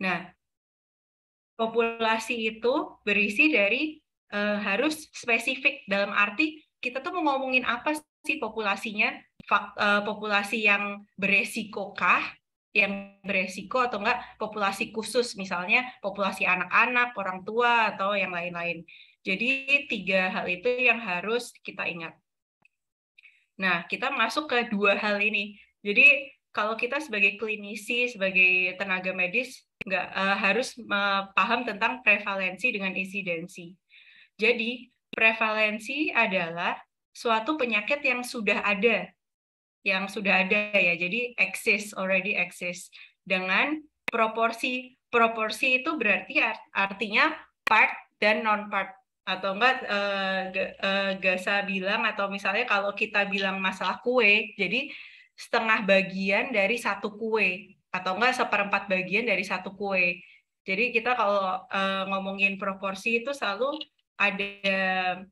Nah, populasi itu berisi dari uh, harus spesifik dalam arti kita tuh mau ngomongin apa sih populasinya, Fak, uh, populasi yang beresiko kah, yang beresiko atau enggak populasi khusus misalnya populasi anak-anak, orang tua atau yang lain-lain. Jadi tiga hal itu yang harus kita ingat. Nah, kita masuk ke dua hal ini. Jadi kalau kita sebagai klinisi, sebagai tenaga medis nggak uh, harus uh, paham tentang prevalensi dengan insidensi. Jadi prevalensi adalah suatu penyakit yang sudah ada, yang sudah ada ya. Jadi exist already exist dengan proporsi proporsi itu berarti artinya part dan non part atau enggak uh, uh, Gasa bilang atau misalnya kalau kita bilang masalah kue jadi setengah bagian dari satu kue atau enggak seperempat bagian dari satu kue. Jadi kita kalau uh, ngomongin proporsi itu selalu ada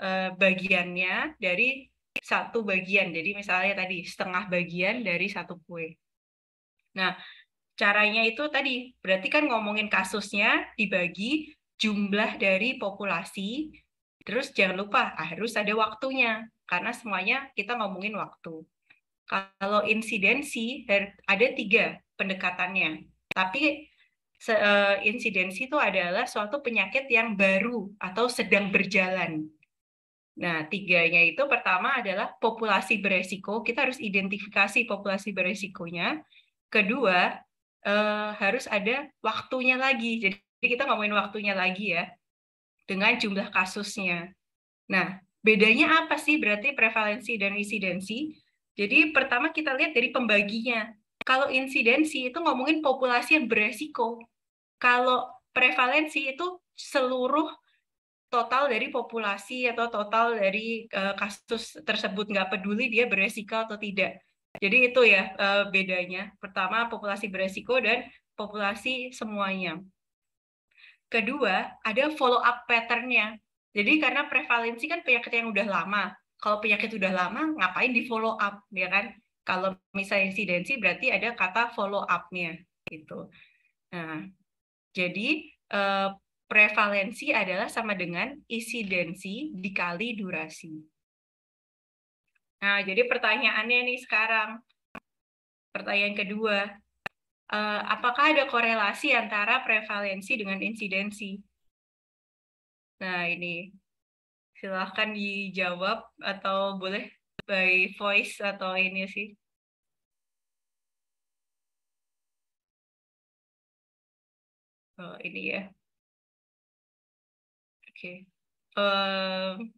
uh, bagiannya dari satu bagian. Jadi misalnya tadi setengah bagian dari satu kue. Nah, caranya itu tadi berarti kan ngomongin kasusnya dibagi jumlah dari populasi. Terus jangan lupa harus ada waktunya karena semuanya kita ngomongin waktu. Kalau insidensi ada tiga pendekatannya, tapi eh, insidensi itu adalah suatu penyakit yang baru atau sedang berjalan. Nah, tiganya itu pertama adalah populasi beresiko. Kita harus identifikasi populasi beresikonya. Kedua, eh, harus ada waktunya lagi. Jadi kita ngomongin waktunya lagi ya dengan jumlah kasusnya. Nah, bedanya apa sih berarti prevalensi dan insidensi? Jadi pertama kita lihat dari pembaginya. Kalau insidensi itu ngomongin populasi yang beresiko. Kalau prevalensi itu seluruh total dari populasi atau total dari eh, kasus tersebut nggak peduli dia beresiko atau tidak. Jadi itu ya eh, bedanya. Pertama populasi beresiko dan populasi semuanya. Kedua ada follow up patternnya. Jadi karena prevalensi kan penyakit yang udah lama, kalau penyakit udah lama ngapain di follow up ya kan kalau misalnya insidensi berarti ada kata follow up-nya gitu nah jadi eh, prevalensi adalah sama dengan insidensi dikali durasi nah jadi pertanyaannya nih sekarang pertanyaan kedua eh, apakah ada korelasi antara prevalensi dengan insidensi nah ini silahkan dijawab atau boleh by voice atau ini sih. Oh, ini ya. Oke. Okay. Um,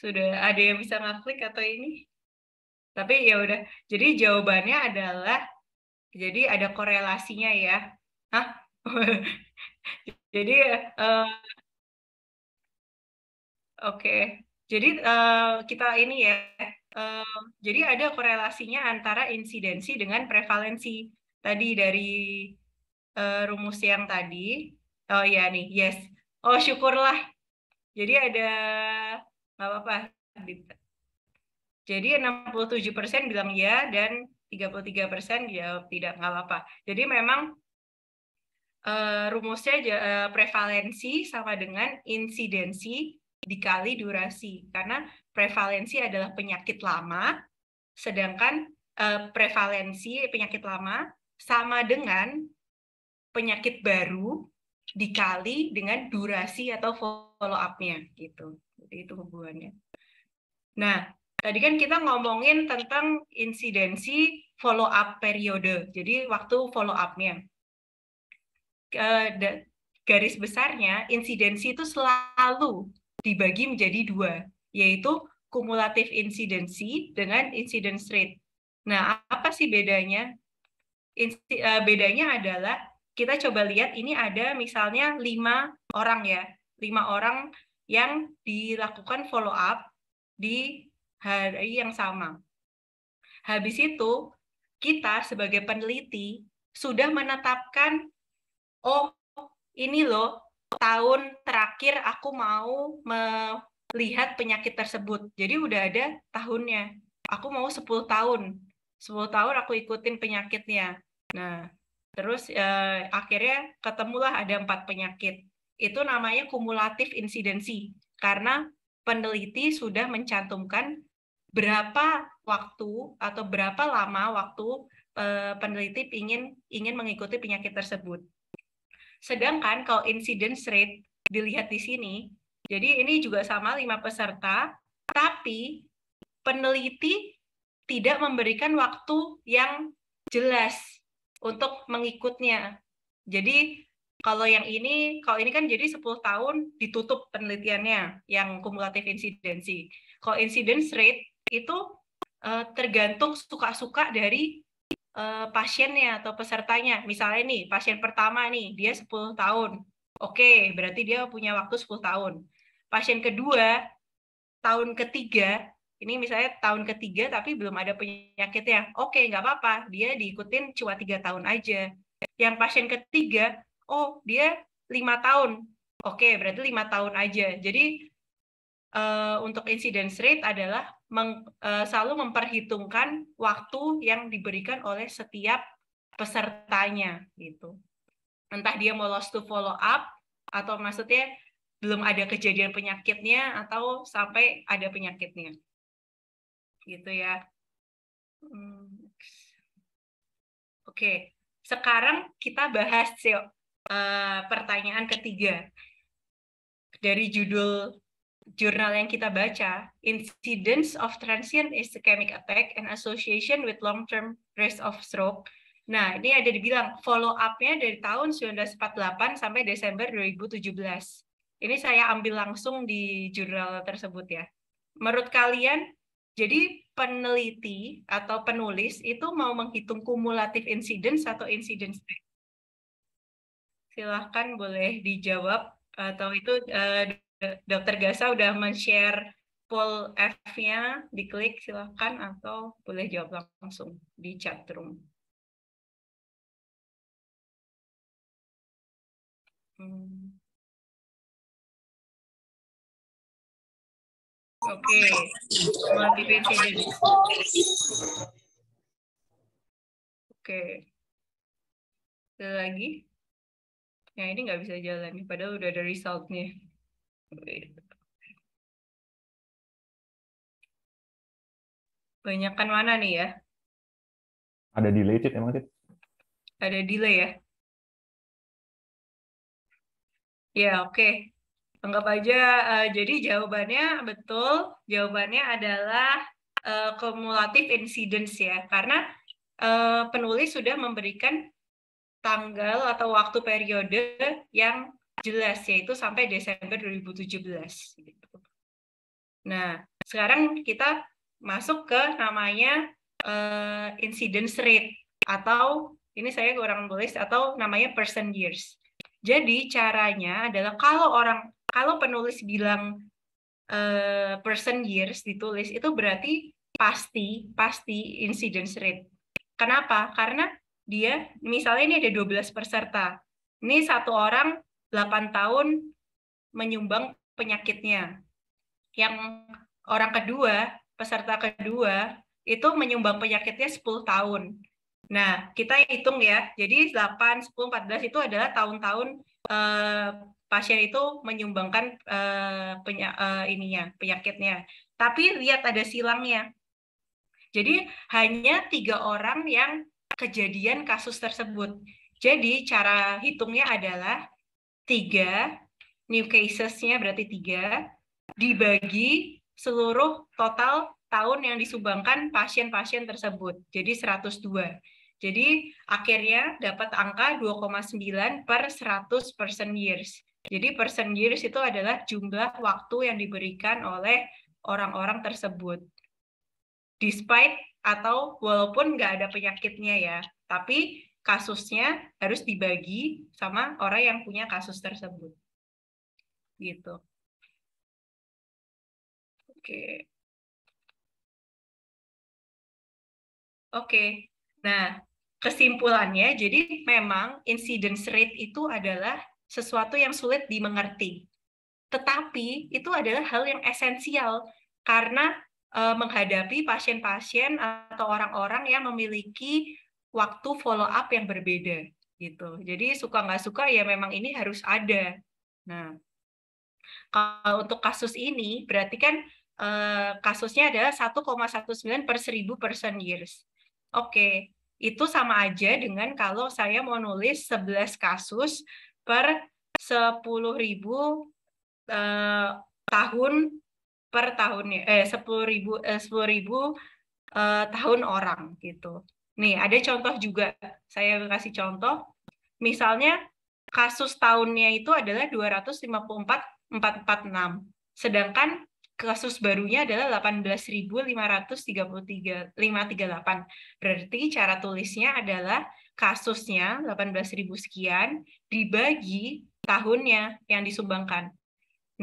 sudah ada yang bisa ngaklik atau ini? Tapi ya udah. Jadi jawabannya adalah jadi ada korelasinya ya. Hah? Jadi uh, Oke, jadi uh, kita ini ya, uh, jadi ada korelasinya antara insidensi dengan prevalensi tadi dari uh, rumus yang tadi. Oh iya nih, yes. Oh syukurlah. Jadi ada nggak apa-apa. Jadi 67% bilang ya dan 33% ya tidak nggak apa-apa. Jadi memang uh, rumusnya uh, prevalensi sama dengan insidensi dikali durasi karena prevalensi adalah penyakit lama sedangkan uh, prevalensi penyakit lama sama dengan penyakit baru dikali dengan durasi atau follow up-nya gitu. Jadi itu hubungannya. Nah, tadi kan kita ngomongin tentang insidensi follow up periode. Jadi waktu follow up-nya. Garis besarnya insidensi itu selalu dibagi menjadi dua, yaitu kumulatif insidensi dengan incidence rate. Nah, apa sih bedanya? Insi, uh, bedanya adalah kita coba lihat ini ada misalnya lima orang ya, lima orang yang dilakukan follow up di hari yang sama. Habis itu kita sebagai peneliti sudah menetapkan oh ini loh tahun terakhir aku mau melihat penyakit tersebut. Jadi udah ada tahunnya. Aku mau 10 tahun. 10 tahun aku ikutin penyakitnya. Nah, terus eh, akhirnya ketemulah ada empat penyakit. Itu namanya kumulatif insidensi. Karena peneliti sudah mencantumkan berapa waktu atau berapa lama waktu eh, peneliti ingin ingin mengikuti penyakit tersebut. Sedangkan kalau incidence rate dilihat di sini, jadi ini juga sama lima peserta, tapi peneliti tidak memberikan waktu yang jelas untuk mengikutnya. Jadi kalau yang ini, kalau ini kan jadi 10 tahun ditutup penelitiannya yang kumulatif insidensi. Kalau incidence rate itu eh, tergantung suka-suka dari uh, pasiennya atau pesertanya. Misalnya nih, pasien pertama nih, dia 10 tahun. Oke, berarti dia punya waktu 10 tahun. Pasien kedua, tahun ketiga, ini misalnya tahun ketiga tapi belum ada penyakitnya. Oke, nggak apa-apa, dia diikutin cuma tiga tahun aja. Yang pasien ketiga, oh dia lima tahun. Oke, berarti lima tahun aja. Jadi uh, untuk incidence rate adalah meng, uh, selalu memperhitungkan waktu yang diberikan oleh setiap pesertanya gitu. Entah dia mau lost to follow up atau maksudnya belum ada kejadian penyakitnya atau sampai ada penyakitnya. Gitu ya. Hmm. Oke, okay. sekarang kita bahas uh, pertanyaan ketiga dari judul jurnal yang kita baca, incidence of transient ischemic attack and association with long-term risk of stroke. Nah, ini ada dibilang follow up-nya dari tahun 1948 sampai Desember 2017. Ini saya ambil langsung di jurnal tersebut ya. Menurut kalian, jadi peneliti atau penulis itu mau menghitung kumulatif incidence atau incidence Silahkan boleh dijawab atau itu uh, Dokter Gasa udah men-share poll F-nya, diklik silahkan atau boleh jawab langsung di chat room. Hmm. Oke, okay. Oke. Okay. lagi? Yang ini nggak bisa jalan, padahal udah ada result resultnya. Banyakan mana nih ya? Ada delay, Cid, emang, Cid? Ada delay ya? Ya, oke. Okay. Anggap aja, uh, jadi jawabannya betul. Jawabannya adalah uh, eh, cumulative incidence ya. Karena uh, penulis sudah memberikan tanggal atau waktu periode yang jelas yaitu sampai Desember 2017. Gitu. Nah, sekarang kita masuk ke namanya uh, incidence rate atau ini saya kurang tulis atau namanya person years. Jadi caranya adalah kalau orang kalau penulis bilang uh, person years ditulis itu berarti pasti pasti incidence rate. Kenapa? Karena dia misalnya ini ada 12 peserta. Ini satu orang 8 tahun menyumbang penyakitnya. Yang orang kedua, peserta kedua, itu menyumbang penyakitnya 10 tahun. Nah, kita hitung ya. Jadi 8, 10, 14 itu adalah tahun-tahun eh, pasien itu menyumbangkan eh, penya, eh, ininya, penyakitnya. Tapi lihat ada silangnya. Jadi hanya tiga orang yang kejadian kasus tersebut. Jadi cara hitungnya adalah tiga new cases-nya berarti tiga dibagi seluruh total tahun yang disumbangkan pasien-pasien tersebut. Jadi 102. Jadi akhirnya dapat angka 2,9 per 100 person years. Jadi person years itu adalah jumlah waktu yang diberikan oleh orang-orang tersebut. Despite atau walaupun nggak ada penyakitnya ya, tapi kasusnya harus dibagi sama orang yang punya kasus tersebut. Gitu. Oke. Oke. Nah, kesimpulannya jadi memang incidence rate itu adalah sesuatu yang sulit dimengerti. Tetapi itu adalah hal yang esensial karena eh, menghadapi pasien-pasien atau orang-orang yang memiliki waktu follow up yang berbeda gitu. Jadi suka nggak suka ya memang ini harus ada. Nah, kalau untuk kasus ini berarti kan eh, kasusnya adalah 1,19 per 1000 person years. Oke, okay. itu sama aja dengan kalau saya mau nulis 11 kasus per 10.000 eh, tahun per tahunnya eh 10.000 eh, 10.000 eh, tahun orang gitu. Nih, ada contoh juga. Saya kasih contoh. Misalnya, kasus tahunnya itu adalah 254.446. Sedangkan kasus barunya adalah 18.538. Berarti cara tulisnya adalah kasusnya 18.000 sekian dibagi tahunnya yang disumbangkan.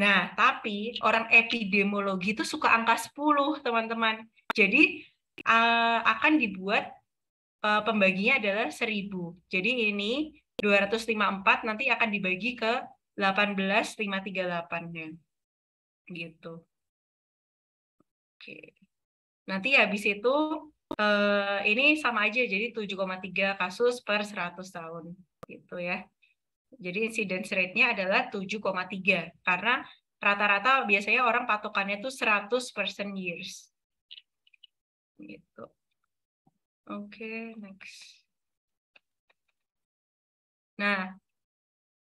Nah, tapi orang epidemiologi itu suka angka 10, teman-teman. Jadi eh, akan dibuat uh, pembaginya adalah 1000. Jadi ini 254 nanti akan dibagi ke 18538 ya. Gitu. Oke. Nanti habis itu eh, ini sama aja jadi 7,3 kasus per 100 tahun gitu ya. Jadi incidence rate-nya adalah 7,3 karena rata-rata biasanya orang patokannya itu 100 person years. Gitu. Oke. Oke, okay, next. Nah,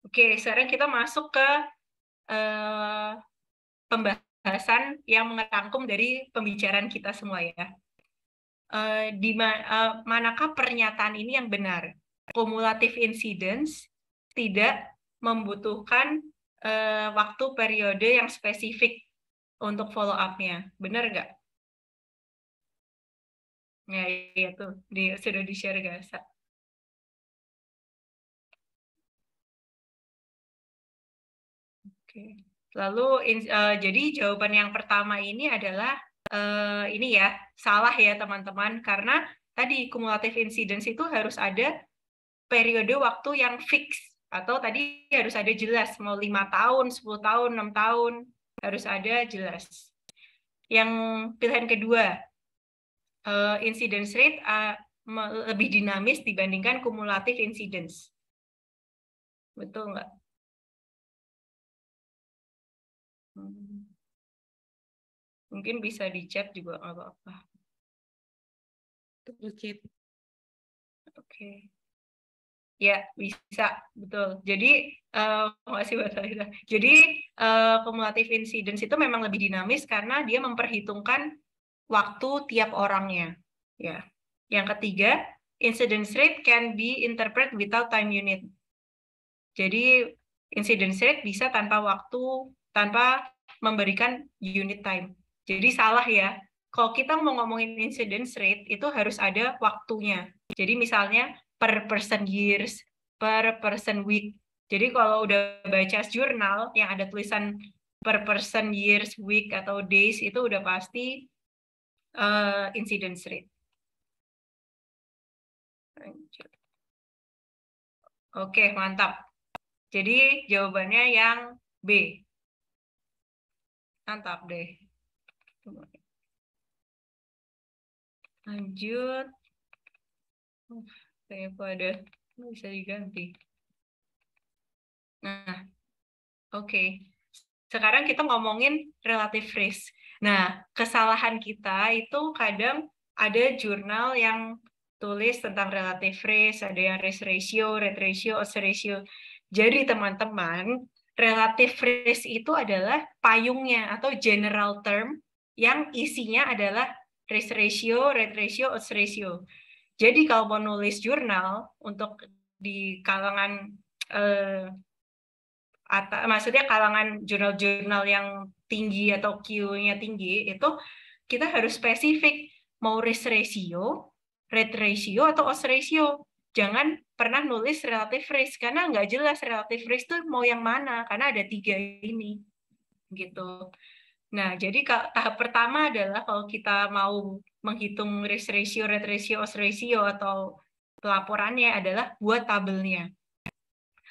oke, okay, sekarang kita masuk ke uh, pembahasan yang merangkum dari pembicaraan kita semua ya. Uh, di ma uh, manakah pernyataan ini yang benar? Kumulatif incidence tidak membutuhkan uh, waktu periode yang spesifik untuk follow up-nya. Benar nggak? Ya itu iya di, sudah di share gasa. Oke. Lalu in, uh, eh, jadi jawaban yang pertama ini adalah uh, ini ya salah ya teman-teman karena tadi kumulatif incidence itu harus ada periode waktu yang fix atau tadi harus ada jelas mau lima tahun 10 tahun enam tahun harus ada jelas yang pilihan kedua uh, incidence rate uh, lebih dinamis dibandingkan kumulatif incidence. Betul nggak? Hmm. Mungkin bisa dicek juga nggak apa-apa. Oke. Okay. Ya, bisa. Betul. Jadi, uh, eh, makasih buat Jadi, uh, kumulatif incidence itu memang lebih dinamis karena dia memperhitungkan waktu tiap orangnya. Ya. Yang ketiga, incidence rate can be interpreted without time unit. Jadi incidence rate bisa tanpa waktu, tanpa memberikan unit time. Jadi salah ya. Kalau kita mau ngomongin incidence rate itu harus ada waktunya. Jadi misalnya per person years, per person week. Jadi kalau udah baca jurnal yang ada tulisan per person years, week atau days itu udah pasti uh, eh, incidence rate. Oke, mantap. Jadi jawabannya yang B. Mantap deh. Lanjut. Uh, kayaknya kok ada bisa diganti. Nah, oke. Okay. Sekarang kita ngomongin relative risk. Nah, kesalahan kita itu kadang ada jurnal yang tulis tentang relative risk, ada yang risk ratio, rate ratio, odds ratio. Jadi teman-teman, relative risk itu adalah payungnya atau general term yang isinya adalah risk ratio, rate ratio, odds ratio. Jadi kalau mau nulis jurnal untuk di kalangan eh, atau maksudnya kalangan jurnal-jurnal yang tinggi atau Q-nya tinggi itu kita harus spesifik mau risk ratio, rate ratio atau odds ratio. Jangan pernah nulis relative risk karena nggak jelas relative risk itu mau yang mana karena ada tiga ini gitu. Nah, jadi tahap pertama adalah kalau kita mau menghitung risk ratio, rate ratio, odds ratio atau pelaporannya adalah buat tabelnya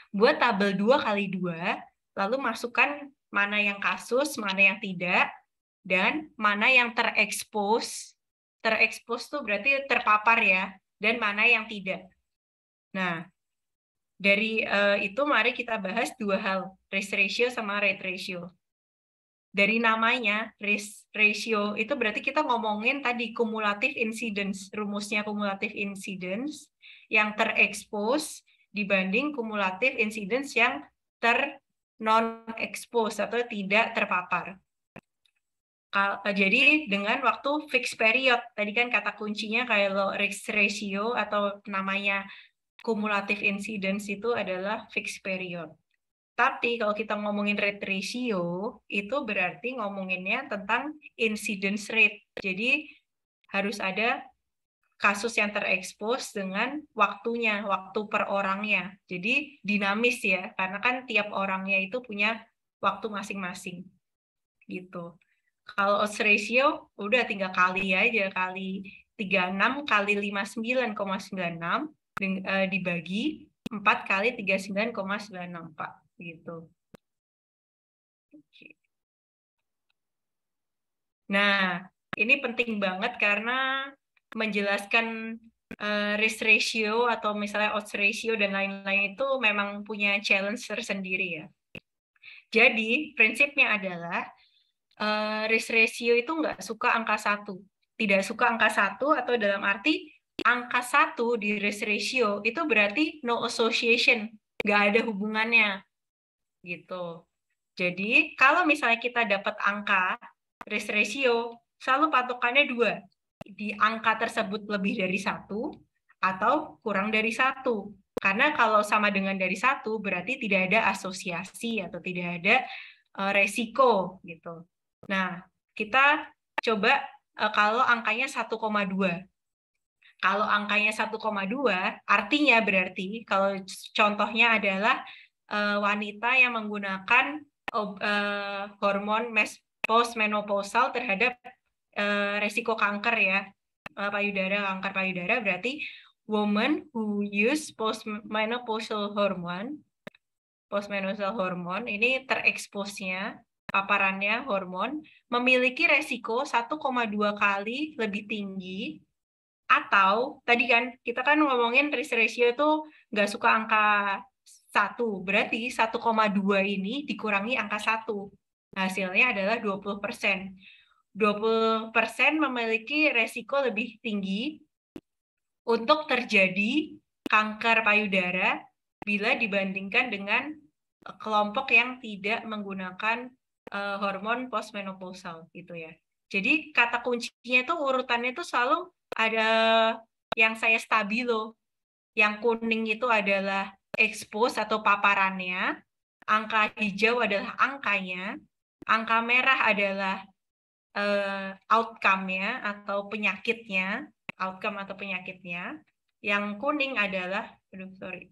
buat tabel 2 kali 2, lalu masukkan mana yang kasus, mana yang tidak, dan mana yang terekspos. Terekspos tuh berarti terpapar ya, dan mana yang tidak. Nah, dari uh, itu mari kita bahas dua hal, risk ratio sama rate ratio. Dari namanya, risk ratio, itu berarti kita ngomongin tadi kumulatif incidence, rumusnya kumulatif incidence, yang terekspos dibanding kumulatif insiden yang ter non expose atau tidak terpapar. Eh, jadi dengan waktu fixed period, tadi kan kata kuncinya kalau risk ratio atau namanya kumulatif incidence itu adalah fixed period. Tapi kalau kita ngomongin rate ratio, itu berarti ngomonginnya tentang incidence rate. Jadi harus ada kasus yang terekspos dengan waktunya, waktu per orangnya. Jadi dinamis ya, karena kan tiap orangnya itu punya waktu masing-masing. Gitu. Kalau odds ratio udah tiga kali aja kali 36 kali 59,96 eh, dibagi 4 kali 39,96 Pak gitu. Nah, ini penting banget karena menjelaskan uh, risk ratio atau misalnya odds ratio dan lain-lain itu memang punya challenge tersendiri ya. Jadi prinsipnya adalah uh, risk ratio itu nggak suka angka satu, tidak suka angka satu atau dalam arti angka satu di risk ratio itu berarti no association, nggak ada hubungannya gitu. Jadi kalau misalnya kita dapat angka risk ratio, selalu patokannya dua, di angka tersebut lebih dari satu atau kurang dari satu. Karena kalau sama dengan dari satu berarti tidak ada asosiasi atau tidak ada e, resiko gitu. Nah, kita coba e, kalau angkanya 1,2. Kalau angkanya 1,2 artinya berarti kalau contohnya adalah e, wanita yang menggunakan hormon mes menopausal terhadap Eh, resiko kanker ya eh, payudara kanker payudara berarti woman who use postmenopausal hormone postmenopausal hormone ini tereksposnya paparannya hormon memiliki resiko 1,2 kali lebih tinggi atau tadi kan kita kan ngomongin risk ratio itu nggak suka angka satu berarti 1,2 ini dikurangi angka satu hasilnya adalah 20 persen 20% memiliki resiko lebih tinggi untuk terjadi kanker payudara bila dibandingkan dengan kelompok yang tidak menggunakan uh, hormon postmenopausal gitu ya. Jadi kata kuncinya itu urutannya itu selalu ada yang saya stabilo. Yang kuning itu adalah expose atau paparannya, angka hijau adalah angkanya, angka merah adalah uh, outcome-nya atau penyakitnya, outcome atau penyakitnya. Yang kuning adalah, aduh sorry,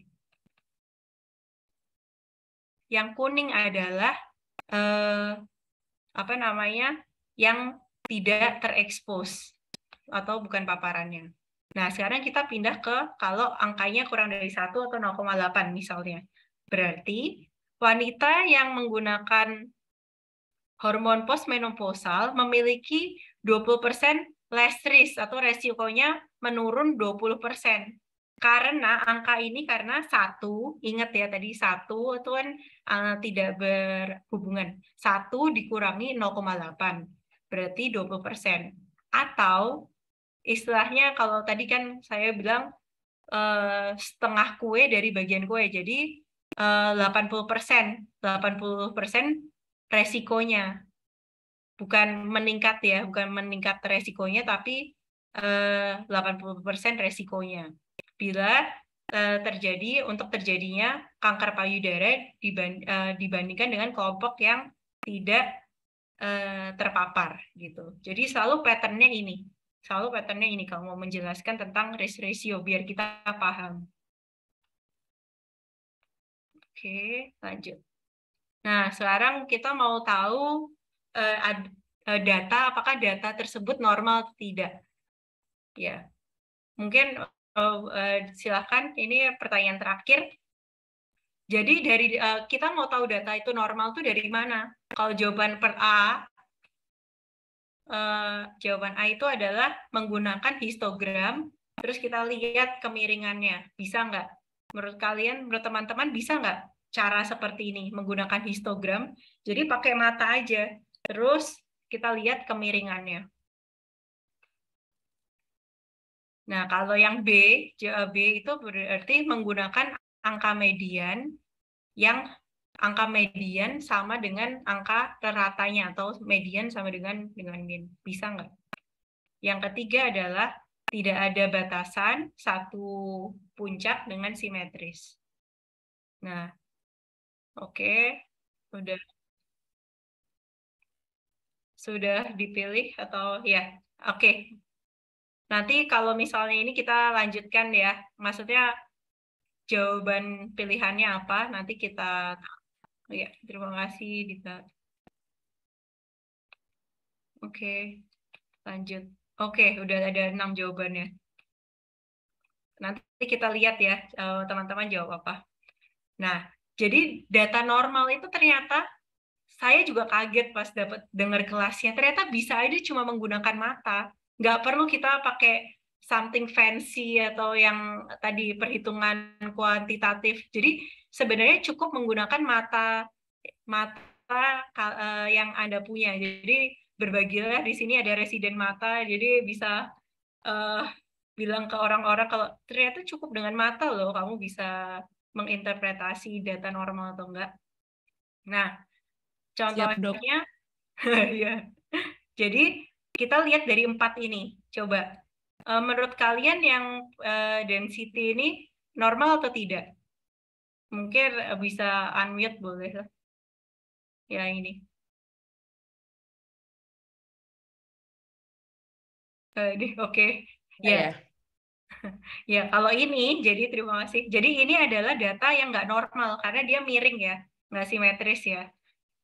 yang kuning adalah uh, apa namanya yang tidak terekspos atau bukan paparannya. Nah sekarang kita pindah ke kalau angkanya kurang dari satu atau 0,8 misalnya, berarti wanita yang menggunakan hormon postmenopausal memiliki 20% less risk atau resikonya menurun 20%. Karena angka ini karena satu, ingat ya tadi satu itu kan uh, tidak berhubungan. Satu dikurangi 0,8, berarti 20%. Atau istilahnya kalau tadi kan saya bilang uh, setengah kue dari bagian kue, jadi eh, persen, 80%. persen resikonya bukan meningkat ya bukan meningkat resikonya tapi eh, 80% resikonya bila eh, terjadi untuk terjadinya kanker payudara eh, dibandingkan dengan kelompok yang tidak eh, terpapar gitu jadi selalu patternnya ini selalu patternnya ini kalau mau menjelaskan tentang risk ratio biar kita paham oke lanjut Nah, sekarang kita mau tahu uh, data apakah data tersebut normal atau tidak. Ya. Mungkin uh, uh, silakan ini pertanyaan terakhir. Jadi dari uh, kita mau tahu data itu normal itu dari mana? Kalau jawaban per A uh, jawaban A itu adalah menggunakan histogram terus kita lihat kemiringannya. Bisa nggak? Menurut kalian, menurut teman-teman bisa nggak? cara seperti ini menggunakan histogram. Jadi pakai mata aja. Terus kita lihat kemiringannya. Nah, kalau yang B, e, B itu berarti menggunakan angka median yang angka median sama dengan angka teratanya atau median sama dengan dengan min. Bisa nggak? Yang ketiga adalah tidak ada batasan satu puncak dengan simetris. Nah, Oke, okay. sudah dipilih atau ya. Oke. Nanti kalau misalnya ini kita lanjutkan ya. Maksudnya jawaban pilihannya apa? Nanti kita ya, terima kasih Dita. Oke, lanjut. Oke, udah ada enam jawabannya. Nanti kita lihat ya, eh, teman-teman jawab apa. Nah, jadi data normal itu ternyata saya juga kaget pas dapat dengar kelasnya. Ternyata bisa aja cuma menggunakan mata. Nggak perlu kita pakai something fancy atau yang tadi perhitungan kuantitatif. Jadi sebenarnya cukup menggunakan mata mata eh, yang Anda punya. Jadi berbagilah di sini ada residen mata. Jadi bisa uh, bilang ke orang-orang kalau ternyata cukup dengan mata loh kamu bisa menginterpretasi data normal atau enggak. Nah, contohnya, ya. Jadi kita lihat dari empat ini. Coba, eh, menurut kalian yang eh, density ini normal atau tidak? Mungkin eh, bisa unmute boleh Ya ini. Oke, okay. ya. Yeah. yeah. Ya, kalau ini, jadi terima kasih. Jadi ini adalah data yang nggak normal, karena dia miring ya, nggak simetris ya.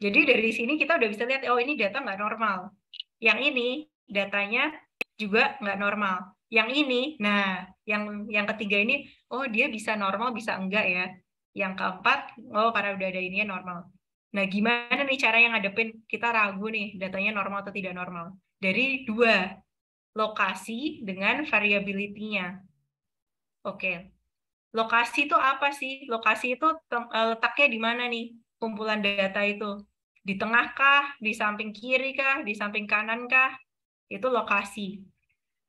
Jadi dari sini kita udah bisa lihat, oh ini data nggak normal. Yang ini datanya juga nggak normal. Yang ini, nah, yang yang ketiga ini, oh dia bisa normal, bisa enggak ya. Yang keempat, oh karena udah ada ini normal. Nah, gimana nih cara yang ngadepin kita ragu nih datanya normal atau tidak normal? Dari dua lokasi dengan variabilitinya. Oke. Okay. Lokasi itu apa sih? Lokasi itu eh, letaknya di mana nih kumpulan data itu? Di tengah kah? Di samping kiri kah? Di samping kanan kah? Itu lokasi.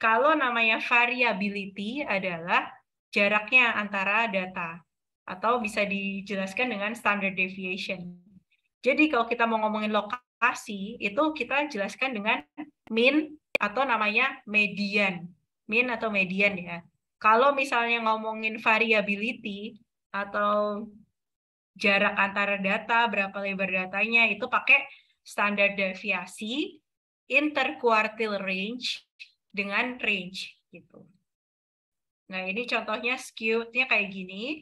Kalau namanya variability adalah jaraknya antara data atau bisa dijelaskan dengan standard deviation. Jadi kalau kita mau ngomongin lokasi klasasi itu kita jelaskan dengan min atau namanya median. Min atau median ya. Kalau misalnya ngomongin variability atau jarak antara data, berapa lebar datanya, itu pakai standar deviasi, interquartil range, dengan range. gitu. Nah, ini contohnya skewed-nya kayak gini.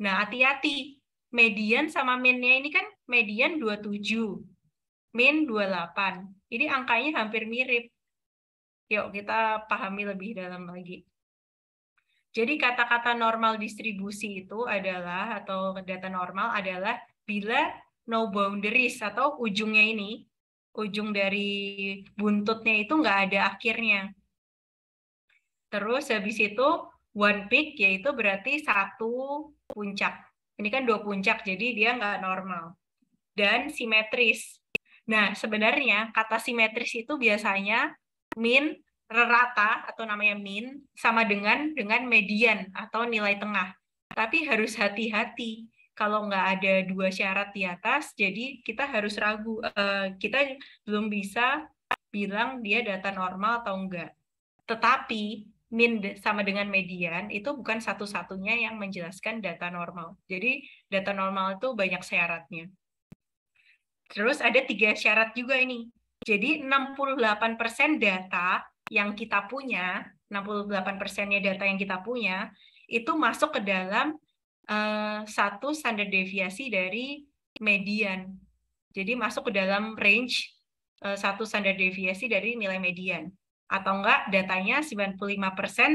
Nah, hati-hati. Median sama minnya ini kan median 27 min 28. Jadi angkanya hampir mirip. Yuk kita pahami lebih dalam lagi. Jadi kata-kata normal distribusi itu adalah atau data normal adalah bila no boundaries atau ujungnya ini, ujung dari buntutnya itu nggak ada akhirnya. Terus habis itu one peak yaitu berarti satu puncak. Ini kan dua puncak, jadi dia nggak normal. Dan simetris. Nah, sebenarnya kata simetris itu biasanya min rata atau namanya min sama dengan dengan median atau nilai tengah. Tapi harus hati-hati kalau nggak ada dua syarat di atas, jadi kita harus ragu. Eh, kita belum bisa bilang dia data normal atau enggak. Tetapi min sama dengan median itu bukan satu-satunya yang menjelaskan data normal. Jadi data normal itu banyak syaratnya. Terus ada tiga syarat juga ini. Jadi 68% data yang kita punya, 68%-nya data yang kita punya, itu masuk ke dalam uh, satu standar deviasi dari median. Jadi masuk ke dalam range uh, satu standar deviasi dari nilai median. Atau enggak datanya 95%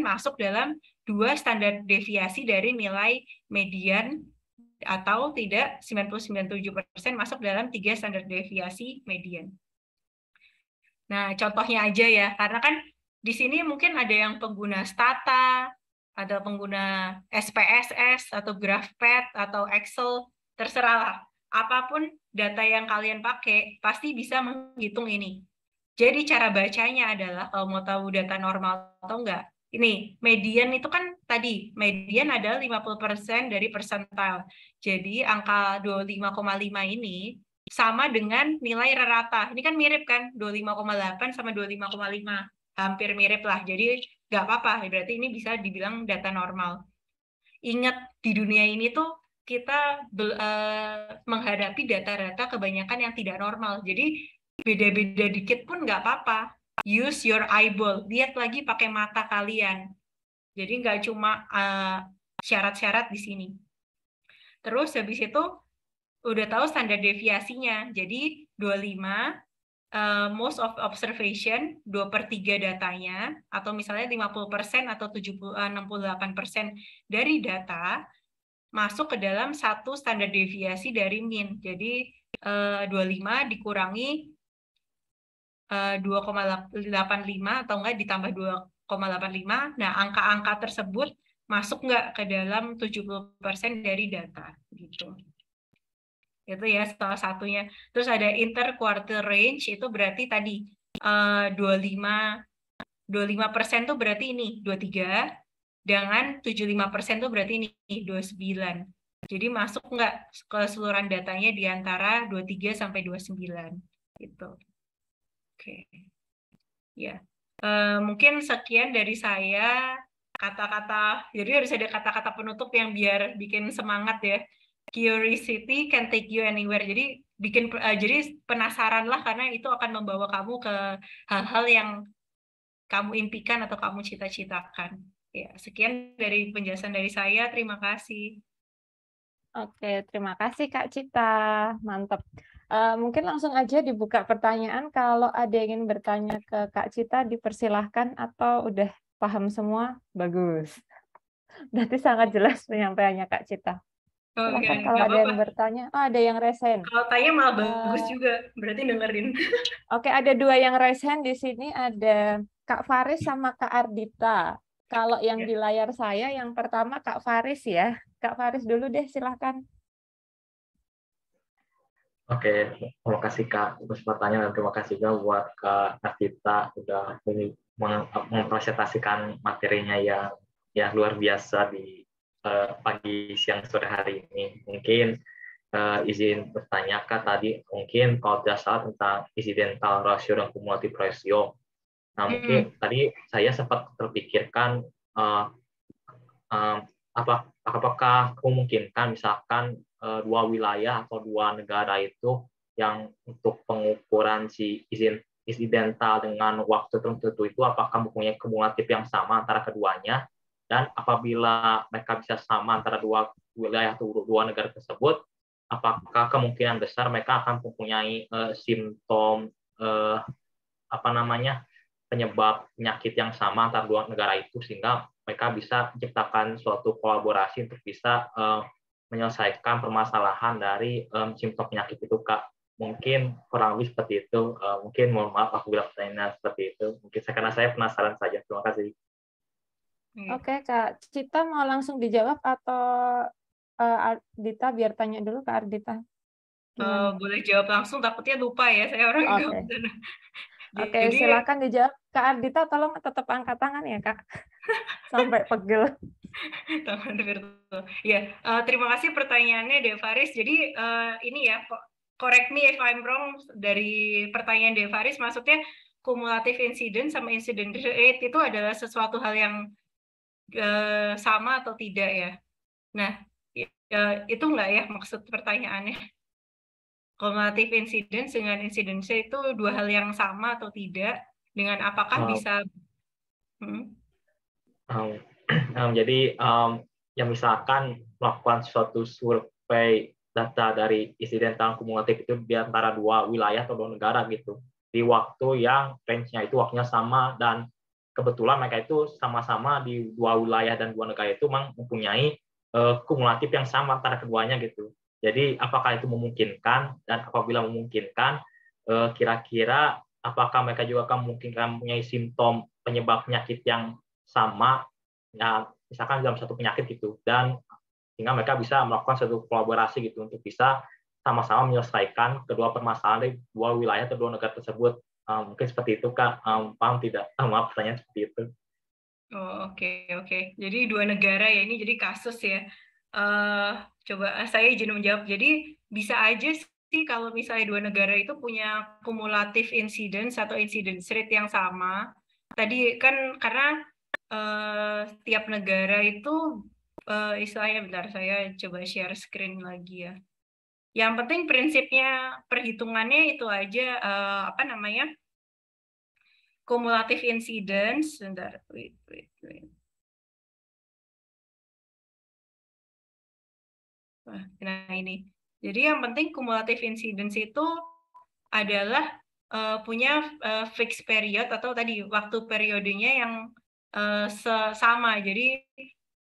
masuk dalam dua standar deviasi dari nilai median atau tidak 99,7% masuk dalam tiga standar deviasi median. Nah, contohnya aja ya, karena kan di sini mungkin ada yang pengguna Stata, ada pengguna SPSS atau GraphPad atau Excel, terserah lah. Apapun data yang kalian pakai, pasti bisa menghitung ini. Jadi cara bacanya adalah kalau mau tahu data normal atau enggak, ini median itu kan tadi median adalah 50% dari persentil. Jadi angka 25,5 ini sama dengan nilai rata. Ini kan mirip kan 25,8 sama 25,5. Hampir mirip lah. Jadi nggak apa-apa. Berarti ini bisa dibilang data normal. Ingat di dunia ini tuh kita uh, menghadapi data-data kebanyakan yang tidak normal. Jadi beda-beda dikit pun nggak apa-apa use your eyeball lihat lagi pakai mata kalian jadi nggak cuma eh, syarat-syarat uh, di sini terus habis itu udah tahu standar deviasinya jadi 25 uh, eh, most of observation 2 per 3 datanya, atau misalnya 50% atau 70, uh, 68% dari data, masuk ke dalam satu standar deviasi dari mean. Jadi eh, uh, 25 dikurangi Eh, delapan 2,85 atau enggak ditambah 2,85. Nah, angka-angka tersebut masuk enggak ke dalam 70% dari data gitu. Itu ya salah satunya. Terus ada interquartile range itu berarti tadi uh, 25 25% tuh berarti ini 23 dengan 75% tuh berarti ini 29. Jadi masuk nggak keseluruhan datanya di antara 23 sampai 29 gitu. Oke. Ya. Uh, mungkin sekian dari saya kata-kata. Jadi harus ada kata-kata penutup yang biar bikin semangat ya. Curiosity can take you anywhere. Jadi bikin uh, jadi lah karena itu akan membawa kamu ke hal-hal yang kamu impikan atau kamu cita-citakan. Ya, sekian dari penjelasan dari saya. Terima kasih. Oke, terima kasih Kak Cita. Mantap. Eh, mungkin langsung aja dibuka pertanyaan. Kalau ada yang ingin bertanya ke Kak Cita, dipersilahkan atau udah paham semua? Bagus. Berarti sangat jelas penyampaiannya Kak Cita. Oh, okay, kalau ada -apa. yang bertanya, oh, ada yang raise hand. Kalau tanya malah eh, bagus juga, berarti dengerin. Oke, okay, ada dua yang raise hand di sini, ada Kak Faris sama Kak Ardita. Kalau yang yeah. di layar saya, yang pertama Kak Faris ya. Kak Faris dulu deh, silahkan. Oke, okay. terima kasih Kak untuk pertanyaan dan terima kasih juga buat Kak Navita sudah mempresentasikan materinya yang ya luar biasa di uh, pagi siang sore hari ini. Mungkin uh, izin bertanya Kak tadi mungkin kalau tidak salah tentang incidental ratio dan cumulative ratio. Nah, mungkin hmm. tadi saya sempat terpikirkan uh, uh, apa apakah memungkinkan misalkan Eh, dua wilayah atau dua negara itu yang untuk pengukuran si izin isidental dengan waktu tertentu itu apakah mempunyai kumulatif yang sama antara keduanya dan apabila mereka bisa sama antara dua wilayah atau dua negara tersebut apakah kemungkinan besar mereka akan mempunyai uh, simptom uh, apa namanya penyebab penyakit yang sama antara dua negara itu sehingga mereka bisa menciptakan suatu kolaborasi untuk bisa uh, menyelesaikan permasalahan dari um, simptom penyakit itu kak mungkin kurang lebih seperti itu uh, mungkin mohon maaf aku bilang pertanyaan seperti itu mungkin saya karena saya penasaran saja terima kasih hmm. oke okay, kak Cita mau langsung dijawab atau uh, Ardita biar tanya dulu ke Ardita uh, boleh jawab langsung takutnya lupa ya saya orang okay. Oke, okay, silakan dijawab Kak Ardita tolong tetap angkat tangan ya Kak sampai pegel. Tangan virtual. Ya, uh, terima kasih pertanyaannya Devaris. Jadi eh, ini ya correct me if I'm wrong dari pertanyaan Devaris maksudnya kumulatif insiden sama incident rate itu adalah sesuatu hal yang uh, sama atau tidak ya. Nah, ya, ya, itu enggak ya maksud pertanyaannya? Kumulatif insiden dengan incident rate itu dua hal yang sama atau tidak? dengan apakah um, bisa hmm? um, um, jadi um, yang misalkan melakukan suatu survei data dari tahun kumulatif itu di antara dua wilayah atau dua negara gitu di waktu yang range-nya itu waktunya sama dan kebetulan mereka itu sama-sama di dua wilayah dan dua negara itu memang mempunyai uh, kumulatif yang sama antara keduanya gitu. Jadi apakah itu memungkinkan dan apabila memungkinkan eh, kira-kira uh, apakah mereka juga akan mungkin mempunyai simptom penyebab penyakit yang sama ya misalkan dalam satu penyakit gitu dan sehingga mereka bisa melakukan satu kolaborasi gitu untuk bisa sama-sama menyelesaikan kedua permasalahan dari dua wilayah atau dua negara tersebut um, mungkin seperti itu kak um, paham tidak um, maaf pertanyaan seperti itu Oke oh, oke. Okay, okay. Jadi dua negara ya ini jadi kasus ya. Uh, coba saya izin menjawab. Jadi bisa aja sih kalau misalnya dua negara itu punya kumulatif incidence atau incidence rate yang sama. Tadi kan karena uh, eh, tiap negara itu uh, istilahnya benar saya coba share screen lagi ya. Yang penting prinsipnya perhitungannya itu aja uh, apa namanya? kumulatif incidence. Bentar, wait, wait, wait. Nah, ini jadi yang penting kumulatif incidence itu adalah uh, punya uh, fixed period atau tadi waktu periodenya yang uh, eh, sama. Jadi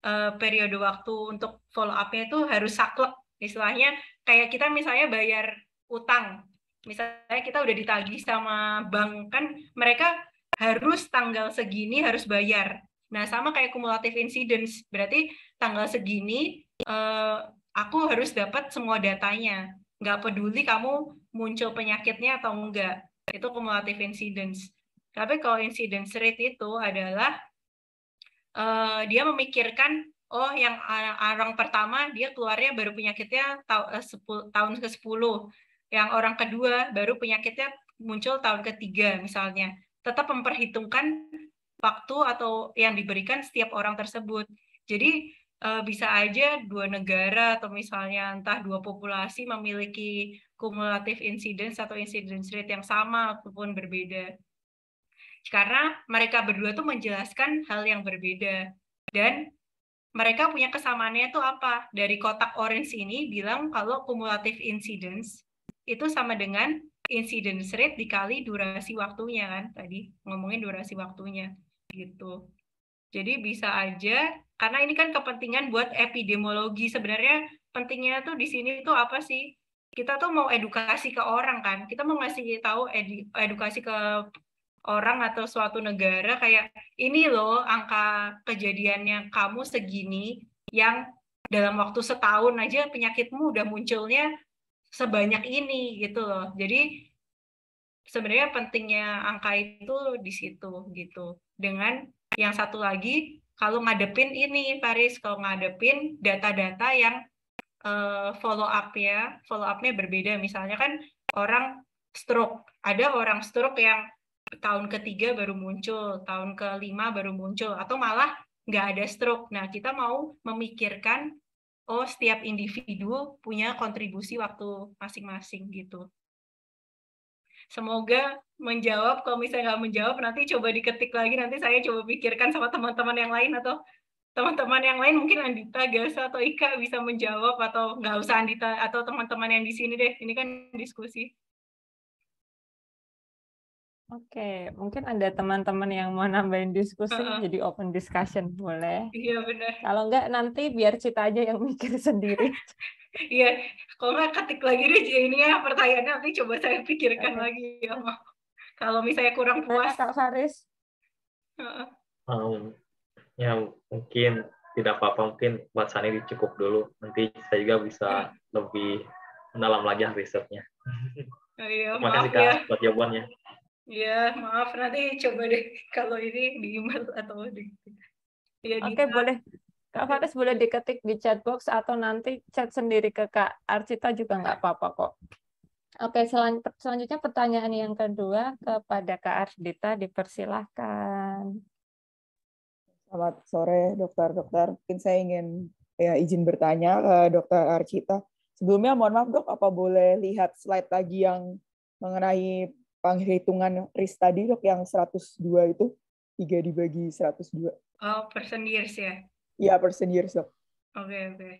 uh, periode waktu untuk follow up-nya itu harus saklek. Istilahnya kayak kita misalnya bayar utang. Misalnya kita udah ditagih sama bank kan mereka harus tanggal segini harus bayar. Nah, sama kayak kumulatif incidence. Berarti tanggal segini uh, aku harus dapat semua datanya. Nggak peduli kamu muncul penyakitnya atau enggak. Itu cumulative incidence. Tapi kalau incidence rate itu adalah uh, dia memikirkan oh yang orang pertama dia keluarnya baru penyakitnya ta eh, tahun ke-10, yang orang kedua baru penyakitnya muncul tahun ketiga misalnya. Tetap memperhitungkan waktu atau yang diberikan setiap orang tersebut. Jadi Eh, bisa aja dua negara atau misalnya entah dua populasi memiliki kumulatif insiden atau insiden rate yang sama ataupun berbeda. Karena mereka berdua tuh menjelaskan hal yang berbeda dan mereka punya kesamaannya itu apa? Dari kotak orange ini bilang kalau kumulatif incidence itu sama dengan insiden rate dikali durasi waktunya kan tadi ngomongin durasi waktunya gitu. Jadi bisa aja karena ini kan kepentingan buat epidemiologi. Sebenarnya pentingnya tuh di sini tuh apa sih? Kita tuh mau edukasi ke orang kan. Kita mau ngasih tahu edu edukasi ke orang atau suatu negara kayak ini loh angka kejadiannya kamu segini yang dalam waktu setahun aja penyakitmu udah munculnya sebanyak ini gitu loh. Jadi sebenarnya pentingnya angka itu di situ gitu. Dengan yang satu lagi kalau ngadepin ini Paris kalau ngadepin data-data yang uh, eh, follow up ya, follow up-nya berbeda misalnya kan orang stroke ada orang stroke yang tahun ketiga baru muncul tahun kelima baru muncul atau malah nggak ada stroke. Nah, kita mau memikirkan, oh setiap individu punya kontribusi waktu masing-masing gitu. Semoga menjawab. Kalau misalnya nggak menjawab, nanti coba diketik lagi. Nanti saya coba pikirkan sama teman-teman yang lain atau teman-teman yang lain mungkin Andita, Gasa atau Ika bisa menjawab atau nggak usah Andita atau teman-teman yang di sini deh. Ini kan diskusi. Oke, mungkin ada teman-teman yang mau nambahin diskusi, uh -uh. jadi open discussion boleh. Iya benar. Kalau enggak nanti biar Cita aja yang mikir sendiri. Iya, kalau nggak ketik lagi deh ini ya pertanyaannya nanti coba saya pikirkan okay. lagi ya. Kalau misalnya kurang puas. Kak Faris? Uh -uh. Um, ya mungkin tidak apa-apa mungkin buat Sani cukup dulu. Nanti saya juga bisa uh. lebih mendalam lagi risetnya. Oh, iya, Terima kasih Kak ya. buat jawabannya. Iya, maaf nanti coba deh kalau ini di email atau di ya, Oke, okay, boleh. Kak Faris boleh diketik di chat box atau nanti chat sendiri ke Kak Arcita juga nggak apa-apa kok. Oke, selan selanjutnya pertanyaan yang kedua kepada Kak Ardita, dipersilahkan. Selamat sore, dokter-dokter. Mungkin saya ingin ya izin bertanya ke dokter Arcita. Sebelumnya mohon maaf dok, apa boleh lihat slide lagi yang mengenai penghitungan risk tadi dok yang 102 itu 3 dibagi 102. Oh, persen years ya? Iya, persen years dok. Oke, okay, oke. Okay.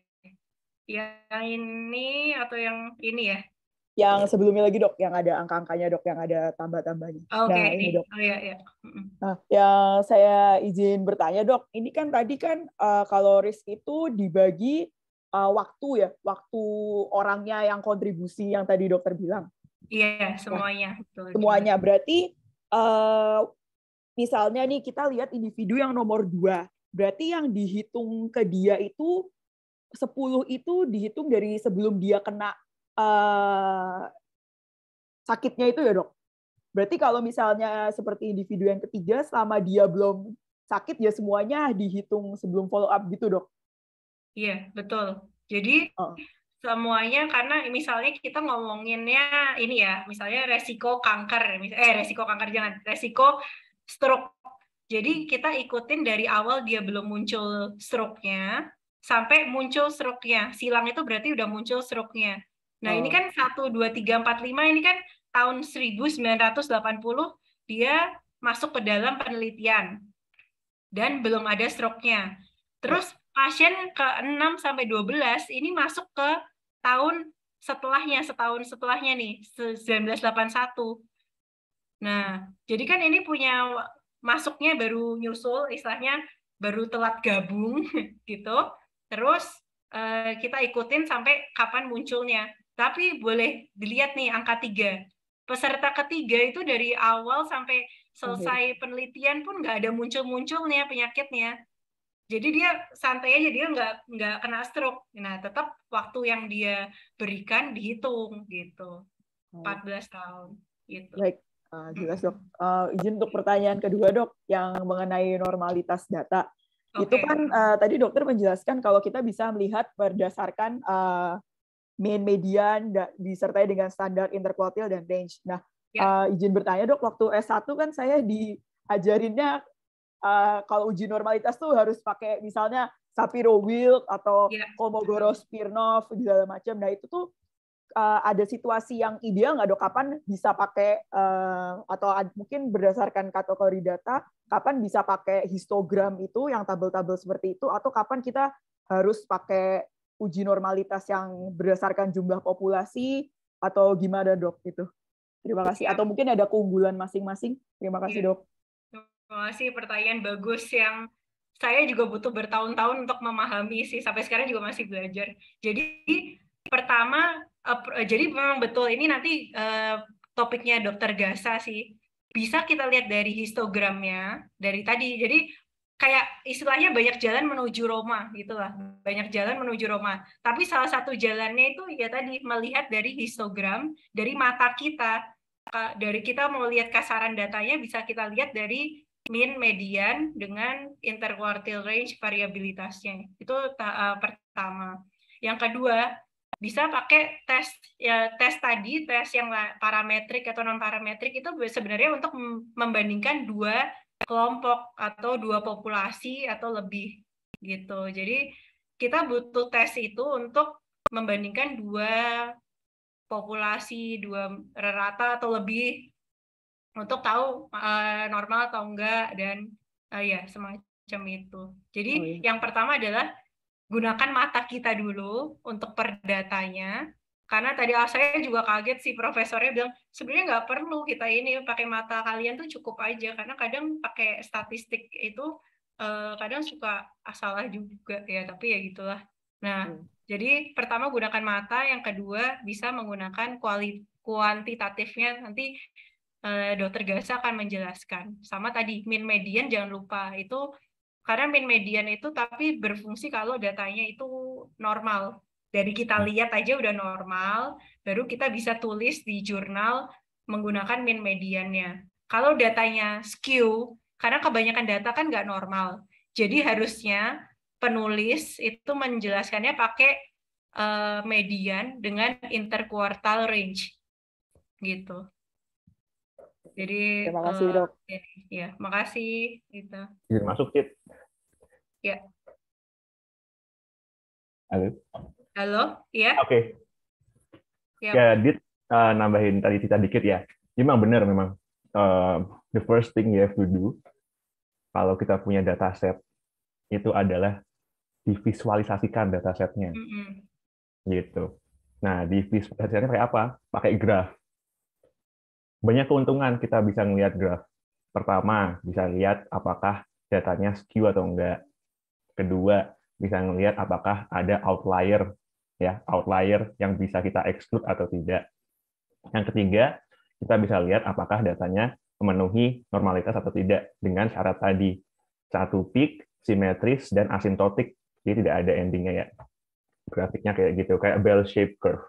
Yang ini atau yang ini ya? Yang sebelumnya lagi dok, yang ada angka-angkanya dok, yang ada tambah-tambahnya. Oh, oke, okay. nah, ini dok. Oh iya, iya. Nah, yang saya izin bertanya dok, ini kan tadi kan uh, kalau risk itu dibagi uh, waktu ya, waktu orangnya yang kontribusi yang tadi dokter bilang. Iya, nah, semuanya. Semuanya. Berarti uh, misalnya nih kita lihat individu yang nomor dua. Berarti yang dihitung ke dia itu sepuluh itu dihitung dari sebelum dia kena uh, sakitnya itu ya dok? Berarti kalau misalnya seperti individu yang ketiga, selama dia belum sakit ya semuanya dihitung sebelum follow up gitu dok? Iya, betul. Jadi oh semuanya karena misalnya kita ngomonginnya ini ya misalnya resiko kanker eh resiko kanker jangan resiko stroke jadi kita ikutin dari awal dia belum muncul stroke-nya sampai muncul stroke-nya silang itu berarti udah muncul stroke-nya nah oh. ini kan satu dua tiga empat lima ini kan tahun 1980 dia masuk ke dalam penelitian dan belum ada stroke-nya terus ya. pasien ke 6 sampai 12 ini masuk ke tahun setelahnya setahun setelahnya nih 1981. Nah, jadi kan ini punya masuknya baru nyusul istilahnya baru telat gabung gitu. Terus eh, kita ikutin sampai kapan munculnya. Tapi boleh dilihat nih angka tiga Peserta ketiga itu dari awal sampai selesai penelitian pun nggak ada muncul-munculnya penyakitnya jadi dia santai aja dia nggak nggak kena stroke nah tetap waktu yang dia berikan dihitung gitu 14 tahun gitu baik uh, jelas dok uh, ah, izin untuk pertanyaan kedua dok yang mengenai normalitas data okay. itu kan uh, tadi dokter menjelaskan kalau kita bisa melihat berdasarkan uh, main median disertai dengan standar interkuartil dan range nah uh, izin bertanya dok waktu S1 kan saya diajarinnya uh, kalau uji normalitas tuh harus pakai misalnya Sapiro Wilk atau yeah. Kolmogorov Spirnov segala macam. Nah itu tuh uh, ada situasi yang ideal nggak dok? Kapan bisa pakai uh, atau mungkin berdasarkan kategori data, kapan bisa pakai histogram itu yang tabel-tabel seperti itu, atau kapan kita harus pakai uji normalitas yang berdasarkan jumlah populasi atau gimana dok? Itu. Terima kasih. Iya. Atau mungkin ada keunggulan masing-masing. Terima kasih iya. dok kasih pertanyaan bagus yang saya juga butuh bertahun-tahun untuk memahami sih sampai sekarang juga masih belajar. Jadi pertama eh, jadi memang betul ini nanti eh, topiknya dokter Gasa sih. Bisa kita lihat dari histogramnya dari tadi. Jadi kayak istilahnya banyak jalan menuju Roma gitulah. Banyak jalan menuju Roma. Tapi salah satu jalannya itu ya tadi melihat dari histogram dari mata kita dari kita mau lihat kasaran datanya bisa kita lihat dari mean, median dengan interquartil range variabilitasnya. Itu uh, pertama. Yang kedua, bisa pakai tes ya tes tadi, tes yang parametrik atau non parametrik itu sebenarnya untuk membandingkan dua kelompok atau dua populasi atau lebih gitu. Jadi kita butuh tes itu untuk membandingkan dua populasi, dua rata atau lebih untuk tahu uh, normal atau enggak dan uh, ya semacam itu. Jadi oh, iya. yang pertama adalah gunakan mata kita dulu untuk perdatanya karena tadi ah, saya juga kaget sih profesornya bilang sebenarnya nggak perlu kita ini pakai mata kalian tuh cukup aja karena kadang pakai statistik itu uh, kadang suka ah, salah juga ya tapi ya gitulah. Nah hmm. jadi pertama gunakan mata, yang kedua bisa menggunakan kuali kuantitatifnya nanti Eh, dokter Gasa akan menjelaskan. Sama tadi min median jangan lupa itu karena min median itu tapi berfungsi kalau datanya itu normal. Dari kita hmm. lihat aja udah normal, baru kita bisa tulis di jurnal menggunakan min mediannya. Kalau datanya skew, karena kebanyakan data kan nggak normal. Jadi hmm. harusnya penulis itu menjelaskannya pakai eh, median dengan interquartile range gitu. Jadi terima kasih uh, dok. Ini, ya, makasih. Gitu. Iya, masuk Cit. Ya. Halo. Halo, ya. Oke. Okay. Iya. Ya, Dit uh, nambahin tadi cerita dikit ya. Memang benar memang. Uh, the first thing you have to do kalau kita punya data set itu adalah divisualisasikan datasetnya. Mm -hmm. Gitu. Nah, divisualisasikan pakai apa? Pakai graf banyak keuntungan kita bisa melihat graf. Pertama, bisa lihat apakah datanya skew atau enggak. Kedua, bisa melihat apakah ada outlier ya, outlier yang bisa kita exclude atau tidak. Yang ketiga, kita bisa lihat apakah datanya memenuhi normalitas atau tidak dengan syarat tadi. Satu peak, simetris, dan asimptotik. Jadi tidak ada endingnya ya. Grafiknya kayak gitu, kayak bell shape curve.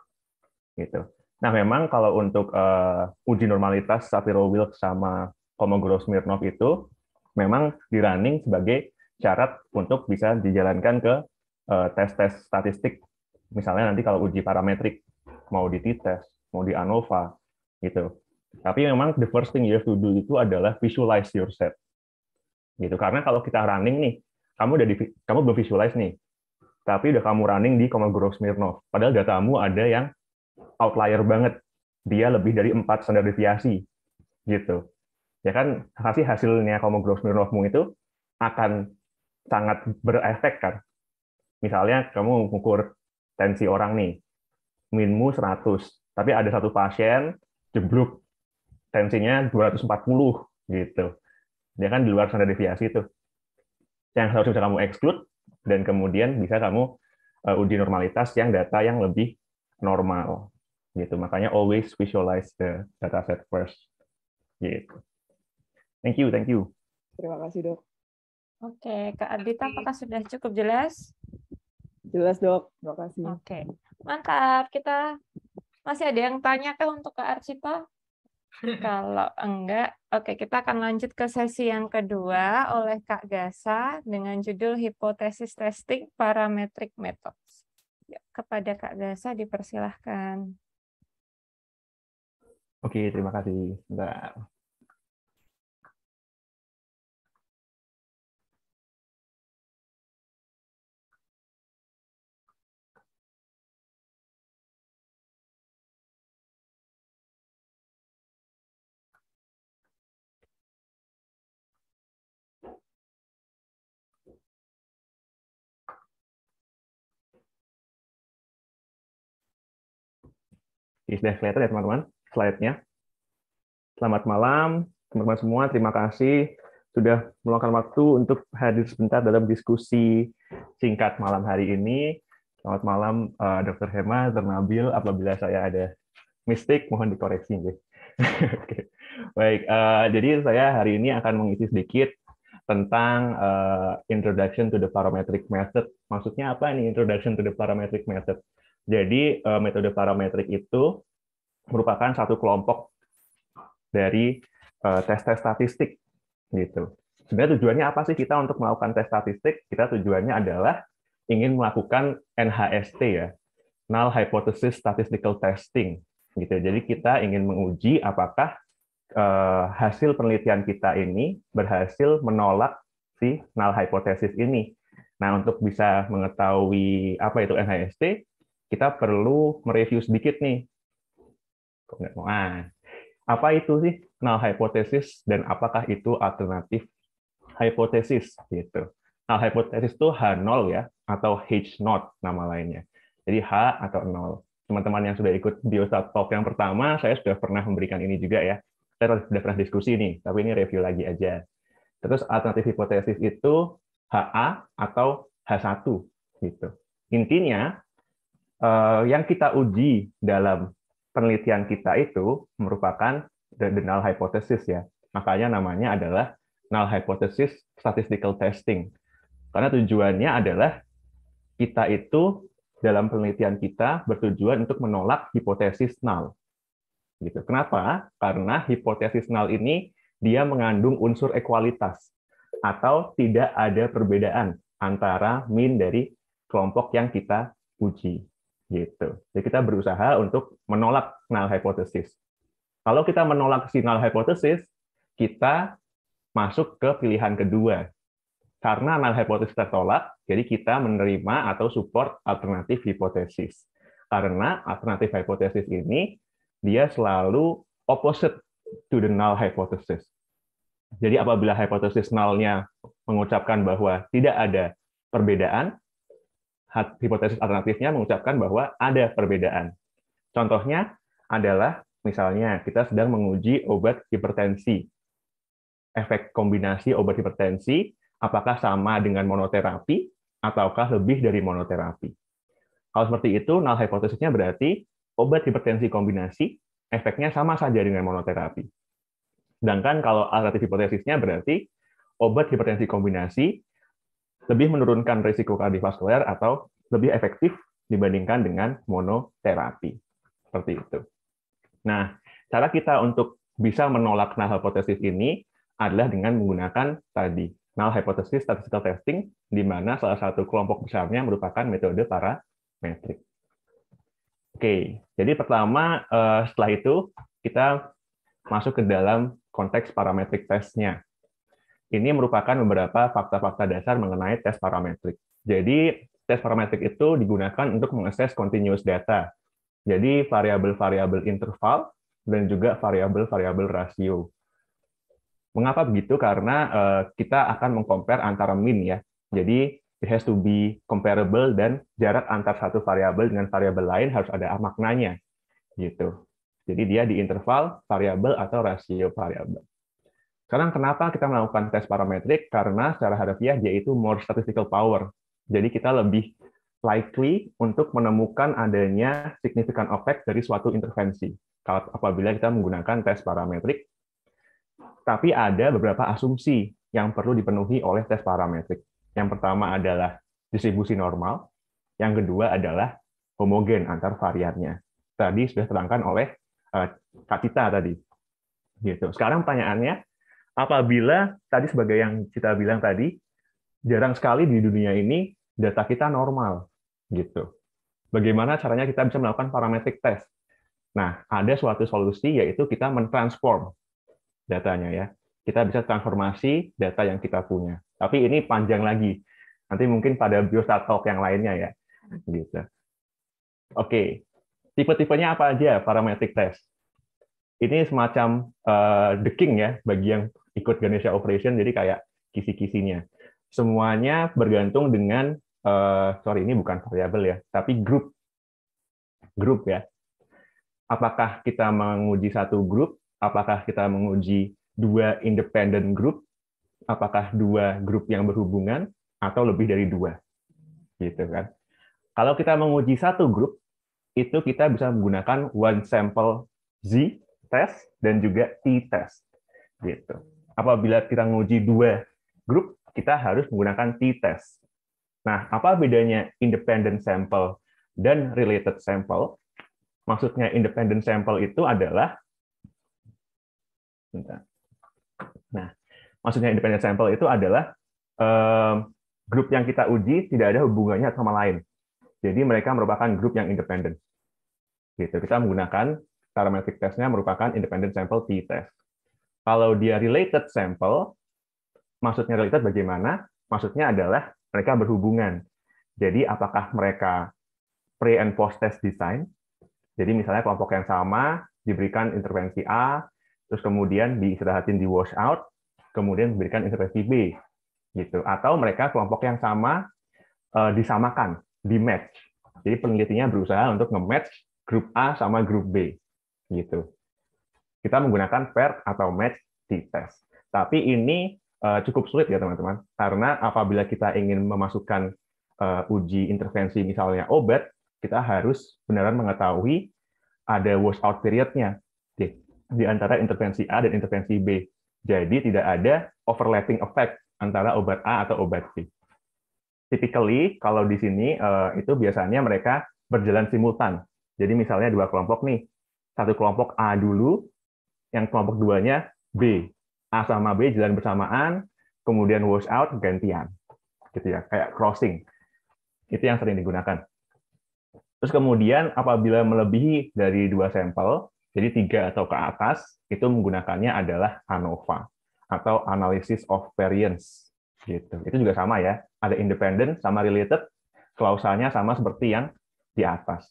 gitu. Nah, memang kalau untuk uh, uji normalitas Safiro Wilk sama Komogorov Smirnov itu memang di running sebagai syarat untuk bisa dijalankan ke eh, tes-tes uh, statistik. Misalnya nanti kalau uji parametrik mau di t-test, mau di ANOVA gitu. Tapi memang the first thing you have to do itu adalah visualize your set. Gitu. Karena kalau kita running nih, kamu udah di, kamu belum visualize nih. Tapi udah kamu running di Komogorov Smirnov. Padahal datamu ada yang outlier banget. Dia lebih dari empat standar deviasi gitu. Ya kan pasti hasilnya kamu Kolmogorov Smirnovmu itu akan sangat berefek kan. Misalnya kamu mengukur tensi orang nih, minmu 100, tapi ada satu pasien jeblok tensinya 240 gitu. Dia kan di luar standar deviasi itu. Yang harus bisa kamu exclude dan kemudian bisa kamu eh, uji normalitas yang data yang lebih normal gitu makanya always visualize the dataset first gitu thank you thank you terima kasih dok oke okay. kak Adita apakah sudah cukup jelas jelas dok terima kasih oke okay. mantap kita masih ada yang tanya ke untuk kak Arsita kalau enggak, oke okay, kita akan lanjut ke sesi yang kedua oleh Kak Gasa dengan judul hipotesis testing parametric method. Ya, kepada Kak Gasa dipersilahkan. Oke, terima kasih. Ini sudah kelihatan ya teman-teman slide-nya. Selamat malam teman-teman semua. Terima kasih sudah meluangkan waktu untuk hadir sebentar dalam diskusi singkat malam hari ini. Selamat malam uh, eh, Dr. Hema, Dr. Nabil. Apabila saya ada mistik, mohon dikoreksi. okay. Baik, uh, jadi saya hari ini akan mengisi sedikit tentang uh, introduction to the parametric method. Maksudnya apa ini introduction to the parametric method? Jadi eh, metode parametrik itu merupakan satu kelompok dari eh, tes-tes statistik gitu. Sebenarnya tujuannya apa sih kita untuk melakukan tes statistik? Kita tujuannya adalah ingin melakukan NHST ya, null hypothesis statistical testing gitu. Jadi kita ingin menguji apakah eh, hasil penelitian kita ini berhasil menolak si null hypothesis ini. Nah, untuk bisa mengetahui apa itu NHST, kita perlu mereview sedikit nih. Pengetahuan. Apa itu sih null hypothesis dan apakah itu alternatif hipotesis gitu. Null hypothesis itu H0 ya atau H0 nama lainnya. Jadi H atau 0. Teman-teman yang sudah ikut biostat talk yang pertama, saya sudah pernah memberikan ini juga ya. Saya sudah pernah diskusi nih, tapi ini review lagi aja. Terus alternatif hipotesis itu HA atau H1 gitu. Intinya Eh, yang kita uji dalam penelitian kita itu merupakan the, the null hypothesis ya. Makanya namanya adalah null hypothesis statistical testing. Karena tujuannya adalah kita itu dalam penelitian kita bertujuan untuk menolak hipotesis null. Gitu. Kenapa? Karena hipotesis null ini dia mengandung unsur ekualitas atau tidak ada perbedaan antara min dari kelompok yang kita uji gitu. Jadi kita berusaha untuk menolak null hypothesis. Kalau kita menolak null hypothesis, kita masuk ke pilihan kedua. Karena null hypothesis tertolak, jadi kita menerima atau support alternatif hipotesis. Karena alternatif hipotesis ini dia selalu opposite to the null hypothesis. Jadi apabila hipotesis nullnya mengucapkan bahwa tidak ada perbedaan, hipotesis alternatifnya mengucapkan bahwa ada perbedaan. Contohnya adalah misalnya kita sedang menguji obat hipertensi. Efek kombinasi obat hipertensi apakah sama dengan monoterapi ataukah lebih dari monoterapi. Kalau seperti itu, null hipotesisnya berarti obat hipertensi kombinasi efeknya sama saja dengan monoterapi. Sedangkan kalau alternatif hipotesisnya berarti obat hipertensi kombinasi lebih menurunkan risiko kardiovaskular atau lebih efektif dibandingkan dengan monoterapi. Seperti itu. Nah, cara kita untuk bisa menolak null hypothesis ini adalah dengan menggunakan tadi null hypothesis statistical testing di mana salah satu kelompok besarnya merupakan metode parametrik. Oke, jadi pertama eh, setelah itu kita masuk ke dalam konteks parametrik testnya. Ini merupakan beberapa fakta-fakta dasar mengenai tes parametrik. Jadi, tes parametrik itu digunakan untuk mengakses continuous data. Jadi, variabel-variabel interval dan juga variabel-variabel rasio. Mengapa begitu? Karena uh, kita akan mengcompare antara min ya. Jadi, it has to be comparable dan jarak antar satu variabel dengan variabel lain harus ada maknanya. Gitu. Jadi dia di interval variabel atau rasio variabel. Sekarang kenapa kita melakukan tes parametrik? Karena secara harfiah dia itu more statistical power. Jadi kita lebih likely untuk menemukan adanya significant effect dari suatu intervensi apabila kita menggunakan tes parametrik. Tapi ada beberapa asumsi yang perlu dipenuhi oleh tes parametrik. Yang pertama adalah distribusi normal, yang kedua adalah homogen antar variannya. Tadi sudah terangkan oleh eh, Kak Tita tadi. Gitu. Sekarang pertanyaannya, Apabila tadi sebagai yang kita bilang tadi, jarang sekali di dunia ini data kita normal gitu. Bagaimana caranya kita bisa melakukan parametric test? Nah, ada suatu solusi yaitu kita mentransform datanya ya. Kita bisa transformasi data yang kita punya. Tapi ini panjang lagi. Nanti mungkin pada biostat talk yang lainnya ya. Gitu. Oke. Tipe-tipenya apa aja parametric test? Ini semacam uh, the king ya bagi yang ikut Ganesha Operation, jadi kayak kisi-kisinya. Semuanya bergantung dengan, uh, sorry ini bukan variabel ya, tapi grup. Grup ya. Apakah kita menguji satu grup, apakah kita menguji dua independent grup apakah dua grup yang berhubungan, atau lebih dari dua. Gitu kan. Kalau kita menguji satu grup, itu kita bisa menggunakan one sample Z test dan juga T test gitu apabila kita menguji dua grup, kita harus menggunakan t-test. Nah, apa bedanya independent sample dan related sample? Maksudnya independent sample itu adalah Nah, maksudnya independent sample itu adalah um, grup yang kita uji tidak ada hubungannya sama lain. Jadi mereka merupakan grup yang independen. Gitu. Kita menggunakan parametric testnya merupakan independent sample t-test. Kalau dia related sample, maksudnya related bagaimana? Maksudnya adalah mereka berhubungan. Jadi apakah mereka pre and post test design? Jadi misalnya kelompok yang sama diberikan intervensi A, terus kemudian diistirahatin di wash out, kemudian diberikan intervensi B, gitu. Atau mereka kelompok yang sama eh, disamakan, di match. Jadi penelitiannya berusaha untuk nge-match grup A sama grup B, gitu kita menggunakan pair atau match di test, Tapi ini uh, cukup sulit ya teman-teman, karena apabila kita ingin memasukkan uh, uji intervensi misalnya obat, kita harus benar-benar mengetahui ada washout periodnya di, di antara intervensi A dan intervensi B. Jadi tidak ada overlapping effect antara obat A atau obat B. Typically kalau di sini uh, itu biasanya mereka berjalan simultan. Jadi misalnya dua kelompok nih, satu kelompok A dulu yang kelompok duanya B. A sama B jalan bersamaan, kemudian wash out gantian. Gitu ya, kayak crossing. Itu yang sering digunakan. Terus kemudian apabila melebihi dari dua sampel, jadi tiga atau ke atas, itu menggunakannya adalah ANOVA atau Analysis of Variance. Gitu. Itu juga sama ya, ada independent sama related, klausanya sama seperti yang di atas.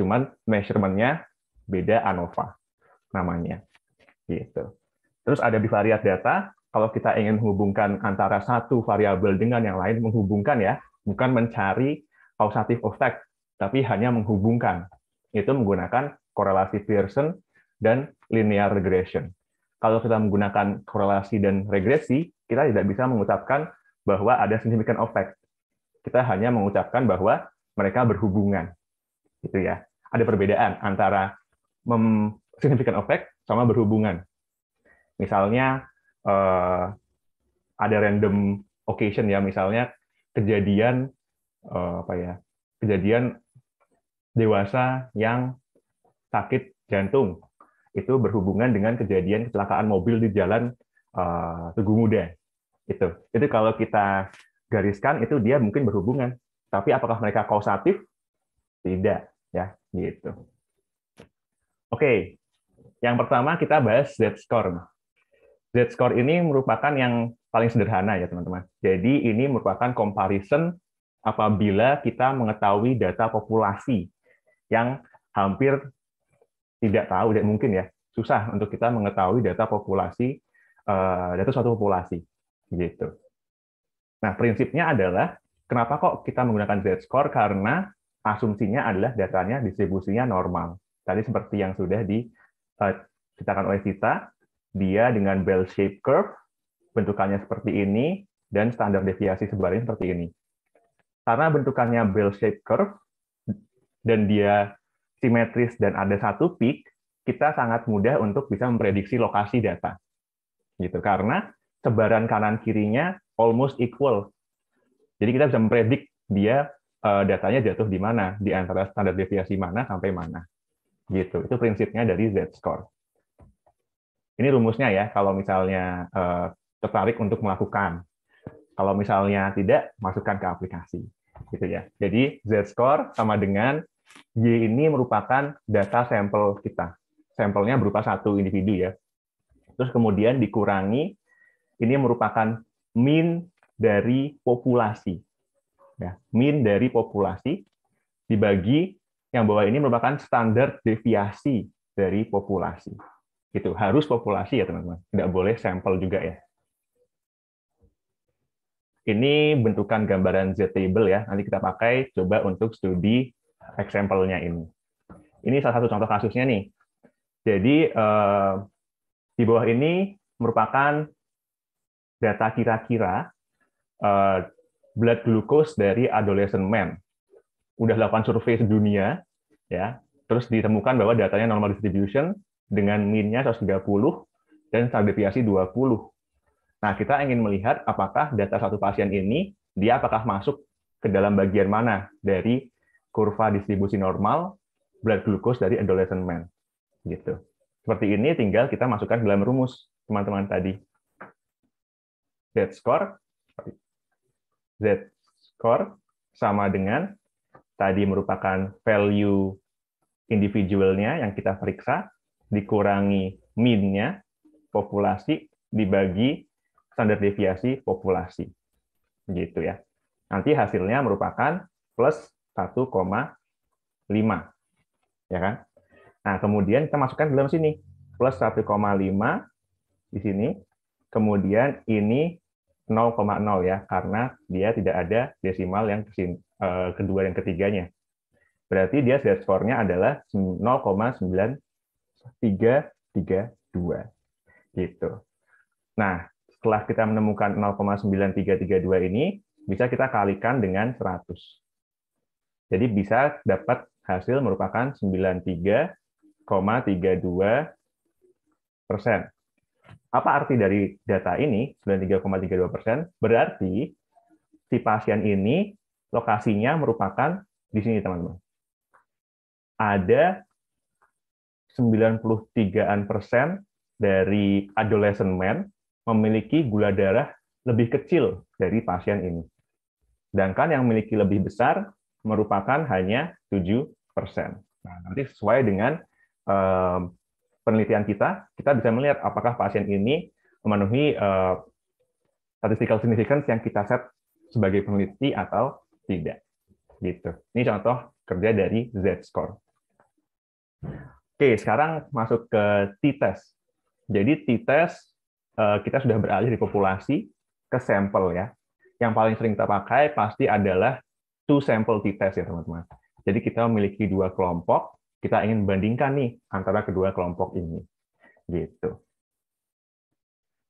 Cuman measurementnya beda ANOVA namanya. Gitu. Terus ada bivariat data, kalau kita ingin menghubungkan antara satu variabel dengan yang lain, menghubungkan ya, bukan mencari causative effect, tapi hanya menghubungkan. Itu menggunakan korelasi Pearson dan linear regression. Kalau kita menggunakan korelasi dan regresi, kita tidak bisa mengucapkan bahwa ada significant effect. Kita hanya mengucapkan bahwa mereka berhubungan. Gitu ya. Ada perbedaan antara significant effect sama berhubungan. Misalnya uh, ada random occasion ya, misalnya kejadian uh, apa ya? Kejadian dewasa yang sakit jantung itu berhubungan dengan kejadian kecelakaan mobil di jalan eh, uh, Tugu Muda. Itu. Itu kalau kita gariskan itu dia mungkin berhubungan. Tapi apakah mereka kausatif? Tidak, ya, gitu. Oke. Yang pertama kita bahas Z-score. Z-score ini merupakan yang paling sederhana ya teman-teman. Jadi ini merupakan comparison apabila kita mengetahui data populasi yang hampir tidak tahu dan mungkin ya susah untuk kita mengetahui data populasi eh, data suatu populasi gitu. Nah prinsipnya adalah kenapa kok kita menggunakan z-score karena asumsinya adalah datanya distribusinya normal tadi seperti yang sudah di diciptakan eh, oleh Sita. Dia dengan bell shape curve, bentukannya seperti ini, dan standar deviasi sebaliknya seperti ini. Karena bentukannya bell shape curve, dan dia simetris dan ada satu peak, kita sangat mudah untuk bisa memprediksi lokasi data. Gitu karena sebaran kanan kirinya almost equal. Jadi kita bisa mempredik dia eh, datanya jatuh di mana, di antara standar deviasi mana sampai mana. Gitu. Itu prinsipnya dari Z-score. Ini rumusnya ya, kalau misalnya uh, tertarik untuk melakukan. Kalau misalnya tidak, masukkan ke aplikasi. Gitu ya. Jadi Z-score sama dengan Y ini merupakan data sampel kita. Sampelnya berupa satu individu ya. Terus kemudian dikurangi, ini merupakan mean dari populasi. Ya, mean dari populasi dibagi yang bawah ini merupakan standar deviasi dari populasi. Gitu, harus populasi ya teman-teman. Tidak boleh sampel juga ya. Ini bentukan gambaran z-table ya. Nanti kita pakai coba untuk studi example-nya ini. Ini salah satu contoh kasusnya nih. Jadi eh, di bawah ini merupakan data kira-kira eh, blood glucose dari adolescent men udah lakukan survei sedunia, ya, terus ditemukan bahwa datanya normal distribution dengan minnya 130 dan standar deviasi 20. Nah, kita ingin melihat apakah data satu pasien ini, dia apakah masuk ke dalam bagian mana dari kurva distribusi normal blood glucose dari adolescent man. Gitu. Seperti ini tinggal kita masukkan dalam rumus teman-teman tadi. Z score Z score sama dengan tadi merupakan value individualnya yang kita periksa, dikurangi mean-nya, populasi, dibagi standar deviasi populasi. Begitu ya. Nanti hasilnya merupakan plus 1,5. Ya kan? Nah, kemudian kita masukkan dalam sini. Plus 1,5 di sini. Kemudian ini 0,0 ya, karena dia tidak ada desimal yang Eh, kedua dan ketiganya. Berarti dia Z nya adalah 0,9332. Gitu. Nah, setelah kita menemukan 0,9332 ini, bisa kita kalikan dengan 100. Jadi bisa dapat hasil merupakan 93,32 persen. Apa arti dari data ini, 93,32 persen? Berarti si pasien ini lokasinya merupakan di sini, teman-teman. Ada 93-an persen dari adolescent men memiliki gula darah lebih kecil dari pasien ini. Sedangkan yang memiliki lebih besar merupakan hanya 7 persen. Nah, nanti sesuai dengan um, penelitian kita, kita bisa melihat apakah pasien ini memenuhi uh, statistical significance yang kita set sebagai peneliti atau tidak. Gitu. Ini contoh kerja dari Z-score. Oke, sekarang masuk ke t-test. Jadi t-test eh, kita sudah beralih dari populasi ke sampel ya. Yang paling sering kita pakai pasti adalah two sample t-test ya teman-teman. Jadi kita memiliki dua kelompok, kita ingin bandingkan nih antara kedua kelompok ini. Gitu.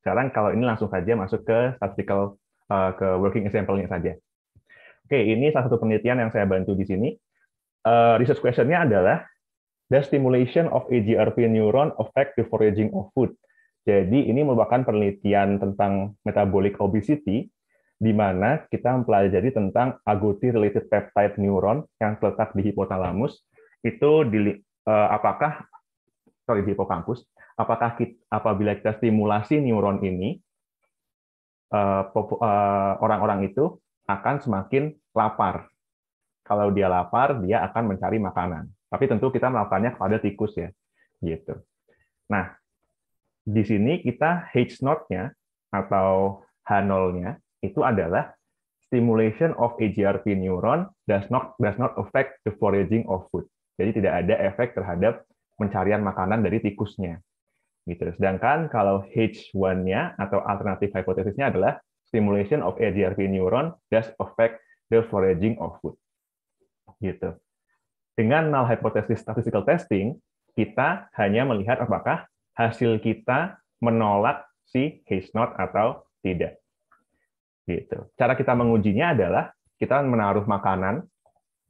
Sekarang kalau ini langsung saja masuk ke statistical eh, ke working example-nya saja. Oke, ini salah satu penelitian yang saya bantu di sini. Uh, research question-nya adalah, the stimulation of aGRP neuron affect the foraging of food? Jadi ini merupakan penelitian tentang metabolic obesity, di mana kita mempelajari tentang agouti-related peptide neuron yang terletak di hipotalamus. Itu di, uh, apakah sorry di hipokampus, apakah kita, apabila kita stimulasi neuron ini eh, orang-orang uh, uh, orang -orang itu akan semakin lapar. Kalau dia lapar, dia akan mencari makanan. Tapi tentu kita melakukannya kepada tikus ya. Gitu. Nah, di sini kita H note-nya atau H0-nya itu adalah stimulation of AGRP e neuron does not does not affect the foraging of food. Jadi tidak ada efek terhadap pencarian makanan dari tikusnya. Gitu. Sedangkan kalau H1-nya atau alternatif hipotesisnya adalah stimulation of AGRP neuron does affect the foraging of food. Gitu. Dengan null hypothesis statistical testing, kita hanya melihat apakah hasil kita menolak si case not atau tidak. Gitu. Cara kita mengujinya adalah kita menaruh makanan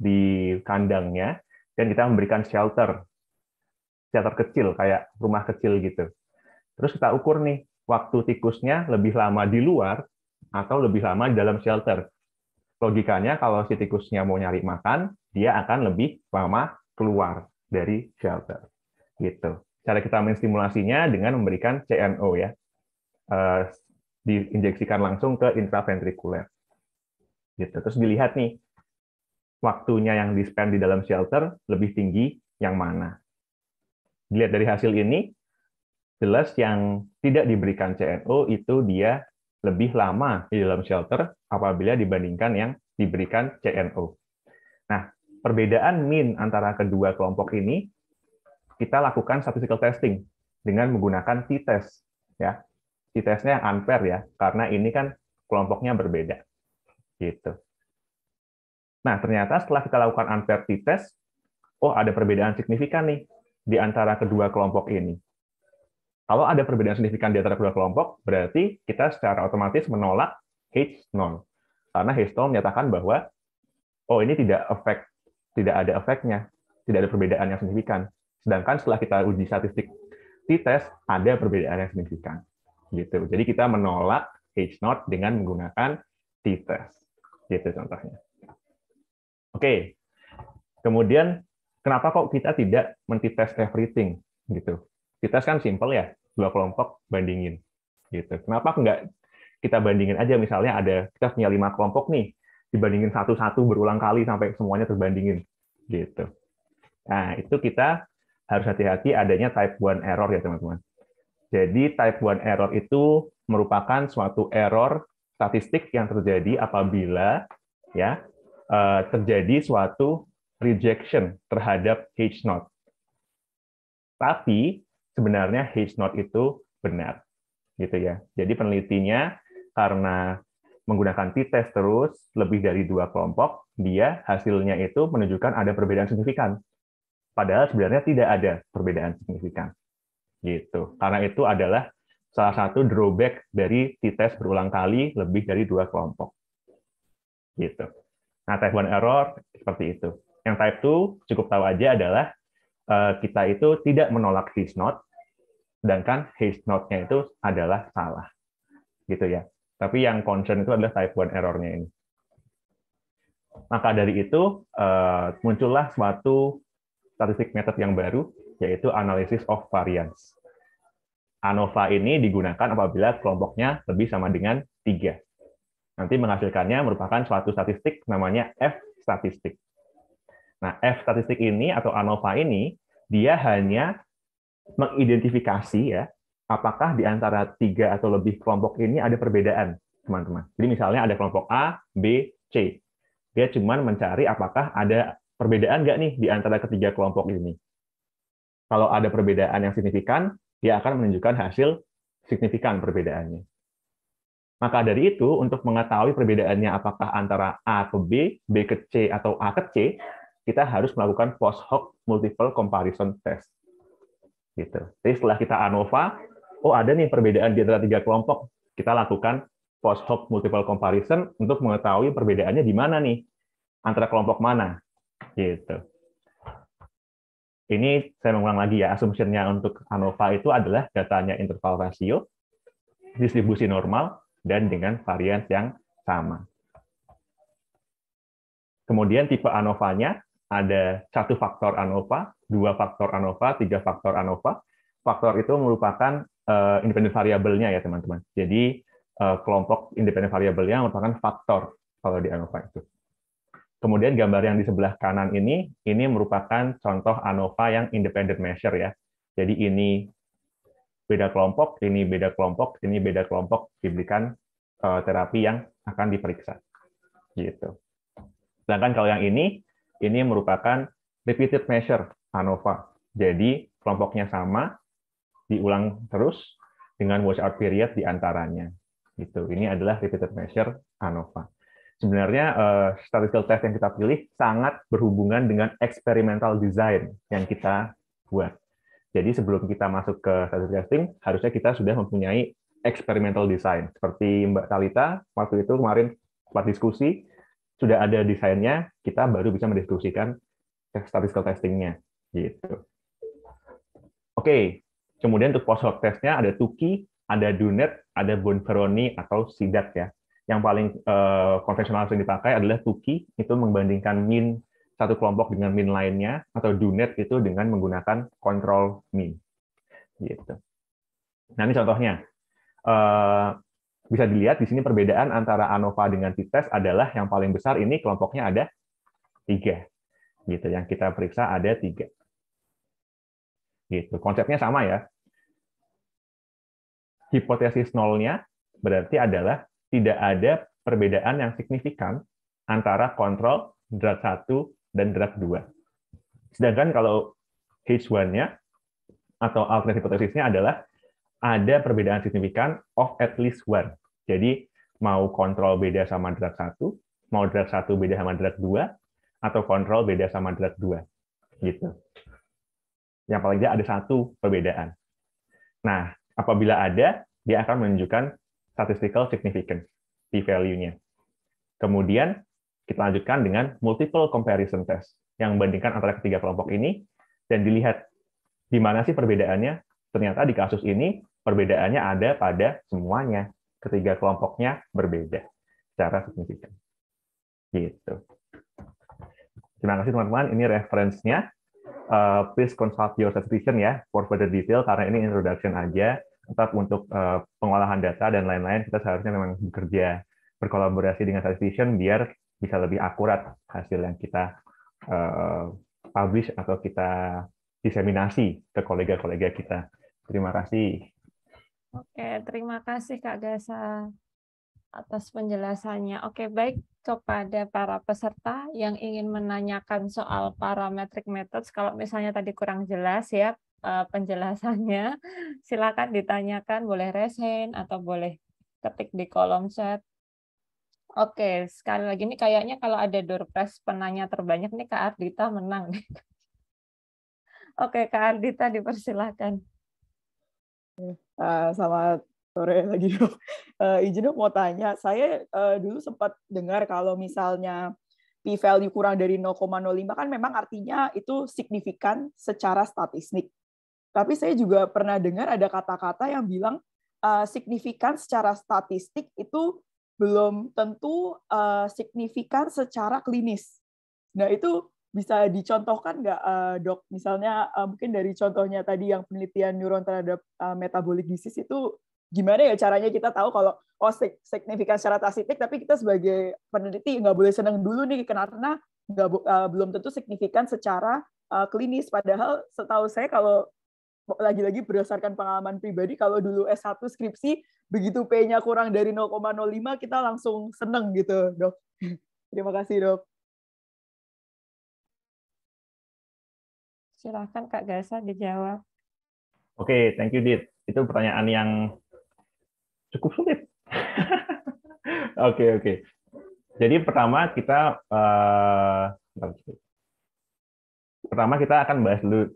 di kandangnya dan kita memberikan shelter shelter kecil kayak rumah kecil gitu. Terus kita ukur nih waktu tikusnya lebih lama di luar atau lebih lama di dalam shelter. Logikanya kalau si tikusnya mau nyari makan, dia akan lebih lama keluar dari shelter. Gitu. Cara kita menstimulasinya dengan memberikan CNO ya. Uh, diinjeksikan langsung ke intraventrikuler. Gitu. Terus dilihat nih waktunya yang di spend di dalam shelter lebih tinggi yang mana. Dilihat dari hasil ini, jelas yang tidak diberikan CNO itu dia lebih lama di dalam shelter apabila dibandingkan yang diberikan CNO. Nah, perbedaan min antara kedua kelompok ini kita lakukan statistical testing dengan menggunakan t-test ya. T-testnya yang unfair ya karena ini kan kelompoknya berbeda. Gitu. Nah, ternyata setelah kita lakukan unfair t-test, oh ada perbedaan signifikan nih di antara kedua kelompok ini. Kalau ada perbedaan signifikan di antara kedua kelompok, berarti kita secara otomatis menolak H 0 Karena H 0 menyatakan bahwa oh ini tidak efek, tidak ada efeknya, tidak ada perbedaan yang signifikan. Sedangkan setelah kita uji statistik t-test ada perbedaan yang signifikan. Gitu. Jadi kita menolak H 0 dengan menggunakan t-test. Gitu contohnya. Oke. Kemudian kenapa kok kita tidak menti-test everything gitu? T-test kan simple ya dua kelompok bandingin gitu kenapa nggak kita bandingin aja misalnya ada kita punya lima kelompok nih dibandingin satu-satu berulang kali sampai semuanya terbandingin gitu nah itu kita harus hati-hati adanya type one error ya teman-teman jadi type one error itu merupakan suatu error statistik yang terjadi apabila ya eh, terjadi suatu rejection terhadap H0. Tapi sebenarnya H not itu benar gitu ya. Jadi penelitinya karena menggunakan t-test terus lebih dari dua kelompok, dia hasilnya itu menunjukkan ada perbedaan signifikan. Padahal sebenarnya tidak ada perbedaan signifikan. Gitu. Karena itu adalah salah satu drawback dari t-test berulang kali lebih dari dua kelompok. Gitu. Nah, type one error seperti itu. Yang type 2 cukup tahu aja adalah Eh, kita itu tidak menolak his not, sedangkan his not-nya itu adalah salah. Gitu ya. Tapi yang concern itu adalah type 1 error-nya ini. Maka dari itu, eh, muncullah suatu statistik method yang baru, yaitu analysis of variance. ANOVA ini digunakan apabila kelompoknya lebih sama dengan tiga. Nanti menghasilkannya merupakan suatu statistik namanya F-statistik. Nah, F statistik ini atau ANOVA ini dia hanya mengidentifikasi ya apakah di antara tiga atau lebih kelompok ini ada perbedaan, teman-teman. Jadi misalnya ada kelompok A, B, C. Dia cuma mencari apakah ada perbedaan nggak nih di antara ketiga kelompok ini. Kalau ada perbedaan yang signifikan, dia akan menunjukkan hasil signifikan perbedaannya. Maka dari itu, untuk mengetahui perbedaannya apakah antara A ke B, B ke C, atau A ke C, kita harus melakukan post hoc multiple comparison test. Gitu. Jadi setelah kita ANOVA, oh ada nih perbedaan di antara tiga kelompok, kita lakukan post hoc multiple comparison untuk mengetahui perbedaannya di mana nih antara kelompok mana. Gitu. Ini saya mengulang lagi ya, asumsinya untuk ANOVA itu adalah datanya interval rasio, distribusi normal, dan dengan varian yang sama. Kemudian tipe ANOVA-nya ada satu faktor ANOVA, dua faktor ANOVA, tiga faktor ANOVA. Faktor itu merupakan uh, eh, independen variabelnya ya teman-teman. Jadi uh, kelompok independent variabelnya merupakan faktor kalau di ANOVA itu. Kemudian gambar yang di sebelah kanan ini, ini merupakan contoh ANOVA yang independent measure ya. Jadi ini beda kelompok, ini beda kelompok, ini beda kelompok diberikan uh, terapi yang akan diperiksa. Gitu. Sedangkan kalau yang ini ini merupakan repeated measure ANOVA. Jadi kelompoknya sama, diulang terus dengan washout period di antaranya. Gitu. Ini adalah repeated measure ANOVA. Sebenarnya eh, statistical test yang kita pilih sangat berhubungan dengan experimental design yang kita buat. Jadi sebelum kita masuk ke statistical testing, harusnya kita sudah mempunyai experimental design. Seperti Mbak Talita waktu itu kemarin sempat diskusi sudah ada desainnya, kita baru bisa mendiskusikan statistical testingnya. Gitu. Oke, okay. kemudian untuk post hoc testnya ada Tuki, ada Dunet, ada Bonferroni atau Sidat ya. Yang paling uh, konvensional sering dipakai adalah Tuki, itu membandingkan mean satu kelompok dengan mean lainnya, atau Dunet itu dengan menggunakan kontrol mean, Gitu. Nah ini contohnya. Uh, bisa dilihat di sini perbedaan antara ANOVA dengan t-test adalah yang paling besar ini kelompoknya ada tiga, gitu. Yang kita periksa ada tiga, gitu. Konsepnya sama ya. Hipotesis nolnya berarti adalah tidak ada perbedaan yang signifikan antara kontrol drug 1 dan drug 2. Sedangkan kalau H1-nya atau alternatif hipotesisnya adalah ada perbedaan signifikan of at least one. Jadi mau kontrol beda sama drag 1, mau drag 1 beda sama drag 2, atau kontrol beda sama drag 2. Gitu. Yang paling tidak ada satu perbedaan. Nah, apabila ada, dia akan menunjukkan statistical significance, p-value-nya. Kemudian kita lanjutkan dengan multiple comparison test, yang membandingkan antara ketiga kelompok ini, dan dilihat di mana sih perbedaannya. Ternyata di kasus ini, perbedaannya ada pada semuanya ketiga kelompoknya berbeda secara signifikan. Gitu. Terima kasih teman-teman, ini referensinya. Uh, eh, please consult your statistician ya for further detail karena ini introduction aja. Tetap untuk uh, pengolahan data dan lain-lain kita seharusnya memang bekerja berkolaborasi dengan statistician biar bisa lebih akurat hasil yang kita uh, publish atau kita diseminasi ke kolega-kolega kita. Terima kasih. Oke, terima kasih Kak Gasa atas penjelasannya. Oke, baik kepada para peserta yang ingin menanyakan soal parametric methods, kalau misalnya tadi kurang jelas ya eh, penjelasannya, silakan ditanyakan, boleh reshin atau boleh ketik di kolom chat. Oke, sekali lagi ini kayaknya kalau ada door prize penanya terbanyak nih Kak Ardita menang. Oke, Kak Ardita dipersilakan. Uh, selamat sore lagi dok. Uh, eh, izin dok mau tanya, saya uh, dulu sempat dengar kalau misalnya p value kurang dari 0,05 kan memang artinya itu signifikan secara statistik. Tapi saya juga pernah dengar ada kata-kata yang bilang uh, signifikan secara statistik itu belum tentu uh, signifikan secara klinis. Nah itu bisa dicontohkan nggak uh, dok? Misalnya uh, mungkin dari contohnya tadi yang penelitian neuron terhadap uh, metabolic disease itu gimana ya caranya kita tahu kalau oh signifikan secara tasitik tapi kita sebagai peneliti nggak boleh senang dulu nih karena nggak uh, belum tentu signifikan secara uh, klinis padahal setahu saya kalau lagi-lagi berdasarkan pengalaman pribadi kalau dulu S1 skripsi begitu P-nya kurang dari 0,05 kita langsung seneng gitu dok terima kasih dok Silahkan Kak Gasa dijawab. Oke, okay, thank you Dit. Itu pertanyaan yang cukup sulit. Oke, oke. Okay, okay. Jadi pertama kita uh, pertama kita akan bahas dulu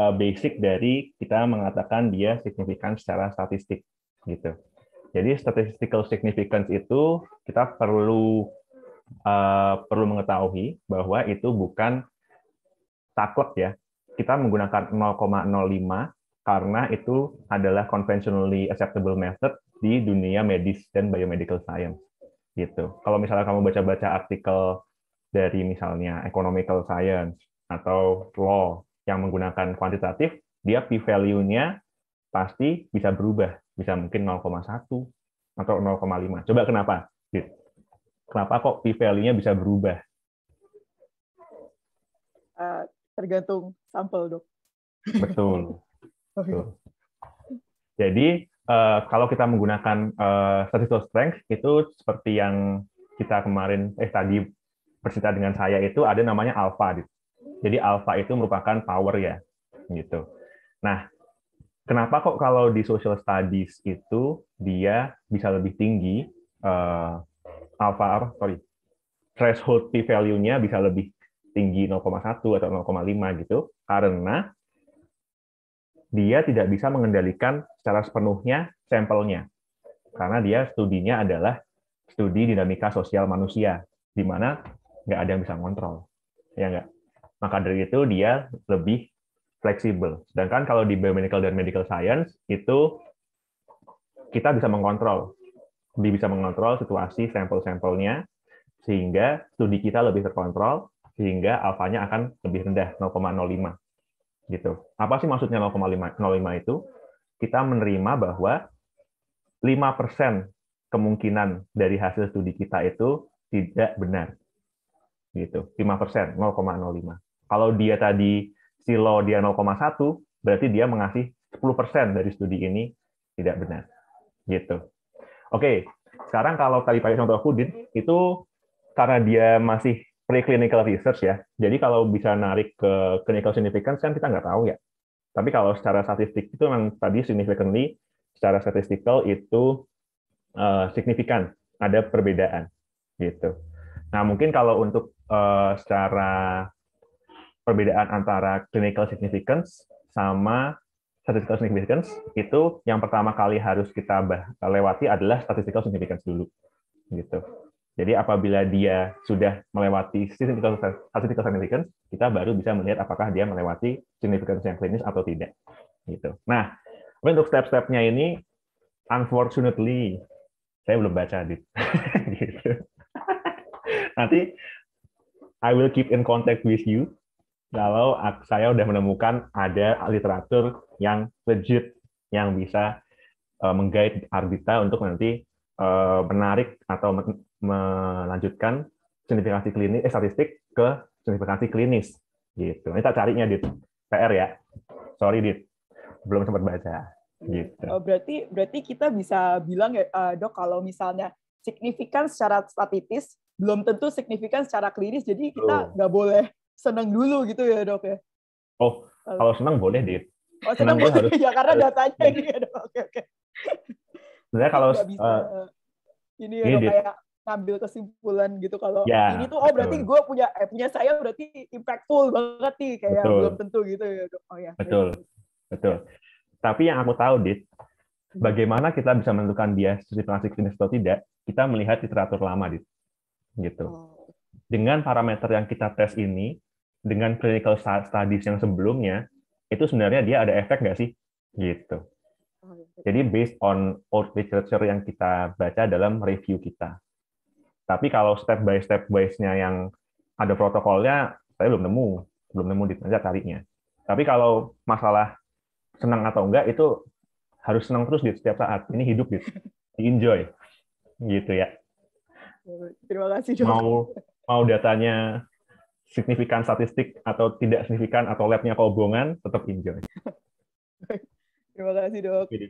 uh, basic dari kita mengatakan dia signifikan secara statistik gitu. Jadi statistical significance itu kita perlu uh, perlu mengetahui bahwa itu bukan taklek ya, kita menggunakan 0,05 karena itu adalah conventionally acceptable method di dunia medis dan biomedical science. Gitu. Kalau misalnya kamu baca-baca artikel dari misalnya economical science atau law yang menggunakan kuantitatif, dia p-value-nya pasti bisa berubah, bisa mungkin 0,1 atau 0,5. Coba kenapa? Gitu. Kenapa kok p-value-nya bisa berubah? Uh, tergantung sampel dok. Betul. Betul. Jadi uh, kalau kita menggunakan uh, eh, statistical strength itu seperti yang kita kemarin eh tadi bercerita dengan saya itu ada namanya alpha. Jadi alpha itu merupakan power ya, gitu. Nah, kenapa kok kalau di social studies itu dia bisa lebih tinggi uh, alpha sorry threshold p value-nya bisa lebih setinggi 0,1 atau 0,5 gitu, karena dia tidak bisa mengendalikan secara sepenuhnya sampelnya. Karena dia studinya adalah studi dinamika sosial manusia, di mana nggak ada yang bisa ngontrol. Ya nggak? Maka dari itu dia lebih fleksibel. Sedangkan kalau di biomedical dan medical science, itu kita bisa mengontrol. Lebih bisa mengontrol situasi sampel-sampelnya, sehingga studi kita lebih terkontrol, sehingga alfanya akan lebih rendah 0,05 gitu. Apa sih maksudnya 0,05 itu? Kita menerima bahwa 5% kemungkinan dari hasil studi kita itu tidak benar. Gitu. 5%, 0,05. Kalau dia tadi silo dia 0,1, berarti dia mengasih 10% dari studi ini tidak benar. Gitu. Oke, sekarang kalau tadi pakai contoh kudin itu karena dia masih preclinical research ya. Jadi kalau bisa narik ke clinical significance kan kita nggak tahu ya. Tapi kalau secara statistik itu memang tadi significantly secara statistical itu uh, signifikan, ada perbedaan gitu. Nah mungkin kalau untuk uh, secara perbedaan antara clinical significance sama statistical significance itu yang pertama kali harus kita lewati adalah statistical significance dulu gitu. Jadi apabila dia sudah melewati statistical significance, kita baru bisa melihat apakah dia melewati significance yang klinis atau tidak. Gitu. Nah, untuk step-stepnya ini, unfortunately, saya belum baca, Dit. gitu. Nanti, I will keep in contact with you kalau saya sudah menemukan ada literatur yang legit yang bisa eh, menggait Arbita untuk nanti eh, menarik atau melanjutkan signifikansi klinis eh, statistik ke signifikansi klinis gitu. Ini tak carinya di PR ya. Sorry dit, belum sempat baca. Gitu. Oh, berarti berarti kita bisa bilang ya eh, dok kalau misalnya signifikan secara statistis belum tentu signifikan secara klinis, jadi kita nggak boleh seneng dulu gitu ya dok ya. Oh, kalau seneng boleh dit. Oh, seneng, boleh harus, ya karena datanya ini ya dok. Oke oke. Sebenarnya kalau uh, ini ya kayak ngambil kesimpulan gitu kalau ya, ini tuh oh berarti gue punya eh, punya saya berarti impactful banget nih kayak betul. belum tentu gitu ya oh ya betul ya. betul tapi yang aku tahu dit hmm. bagaimana kita bisa menentukan dia literasi klinis atau tidak kita melihat literatur lama dit gitu oh. dengan parameter yang kita tes ini dengan clinical studies yang sebelumnya itu sebenarnya dia ada efek nggak sih gitu oh, iya. jadi based on old literature yang kita baca dalam review kita tapi kalau step by step base-nya yang ada protokolnya, saya belum nemu, belum nemu di tengah tariknya. Tapi kalau masalah senang atau enggak itu harus senang terus di setiap saat. Ini hidup di enjoy. Gitu ya. Terima kasih Jok. Mau mau datanya signifikan statistik atau tidak signifikan atau labnya kehubungan tetap enjoy. Terima kasih, Dok. Jadi.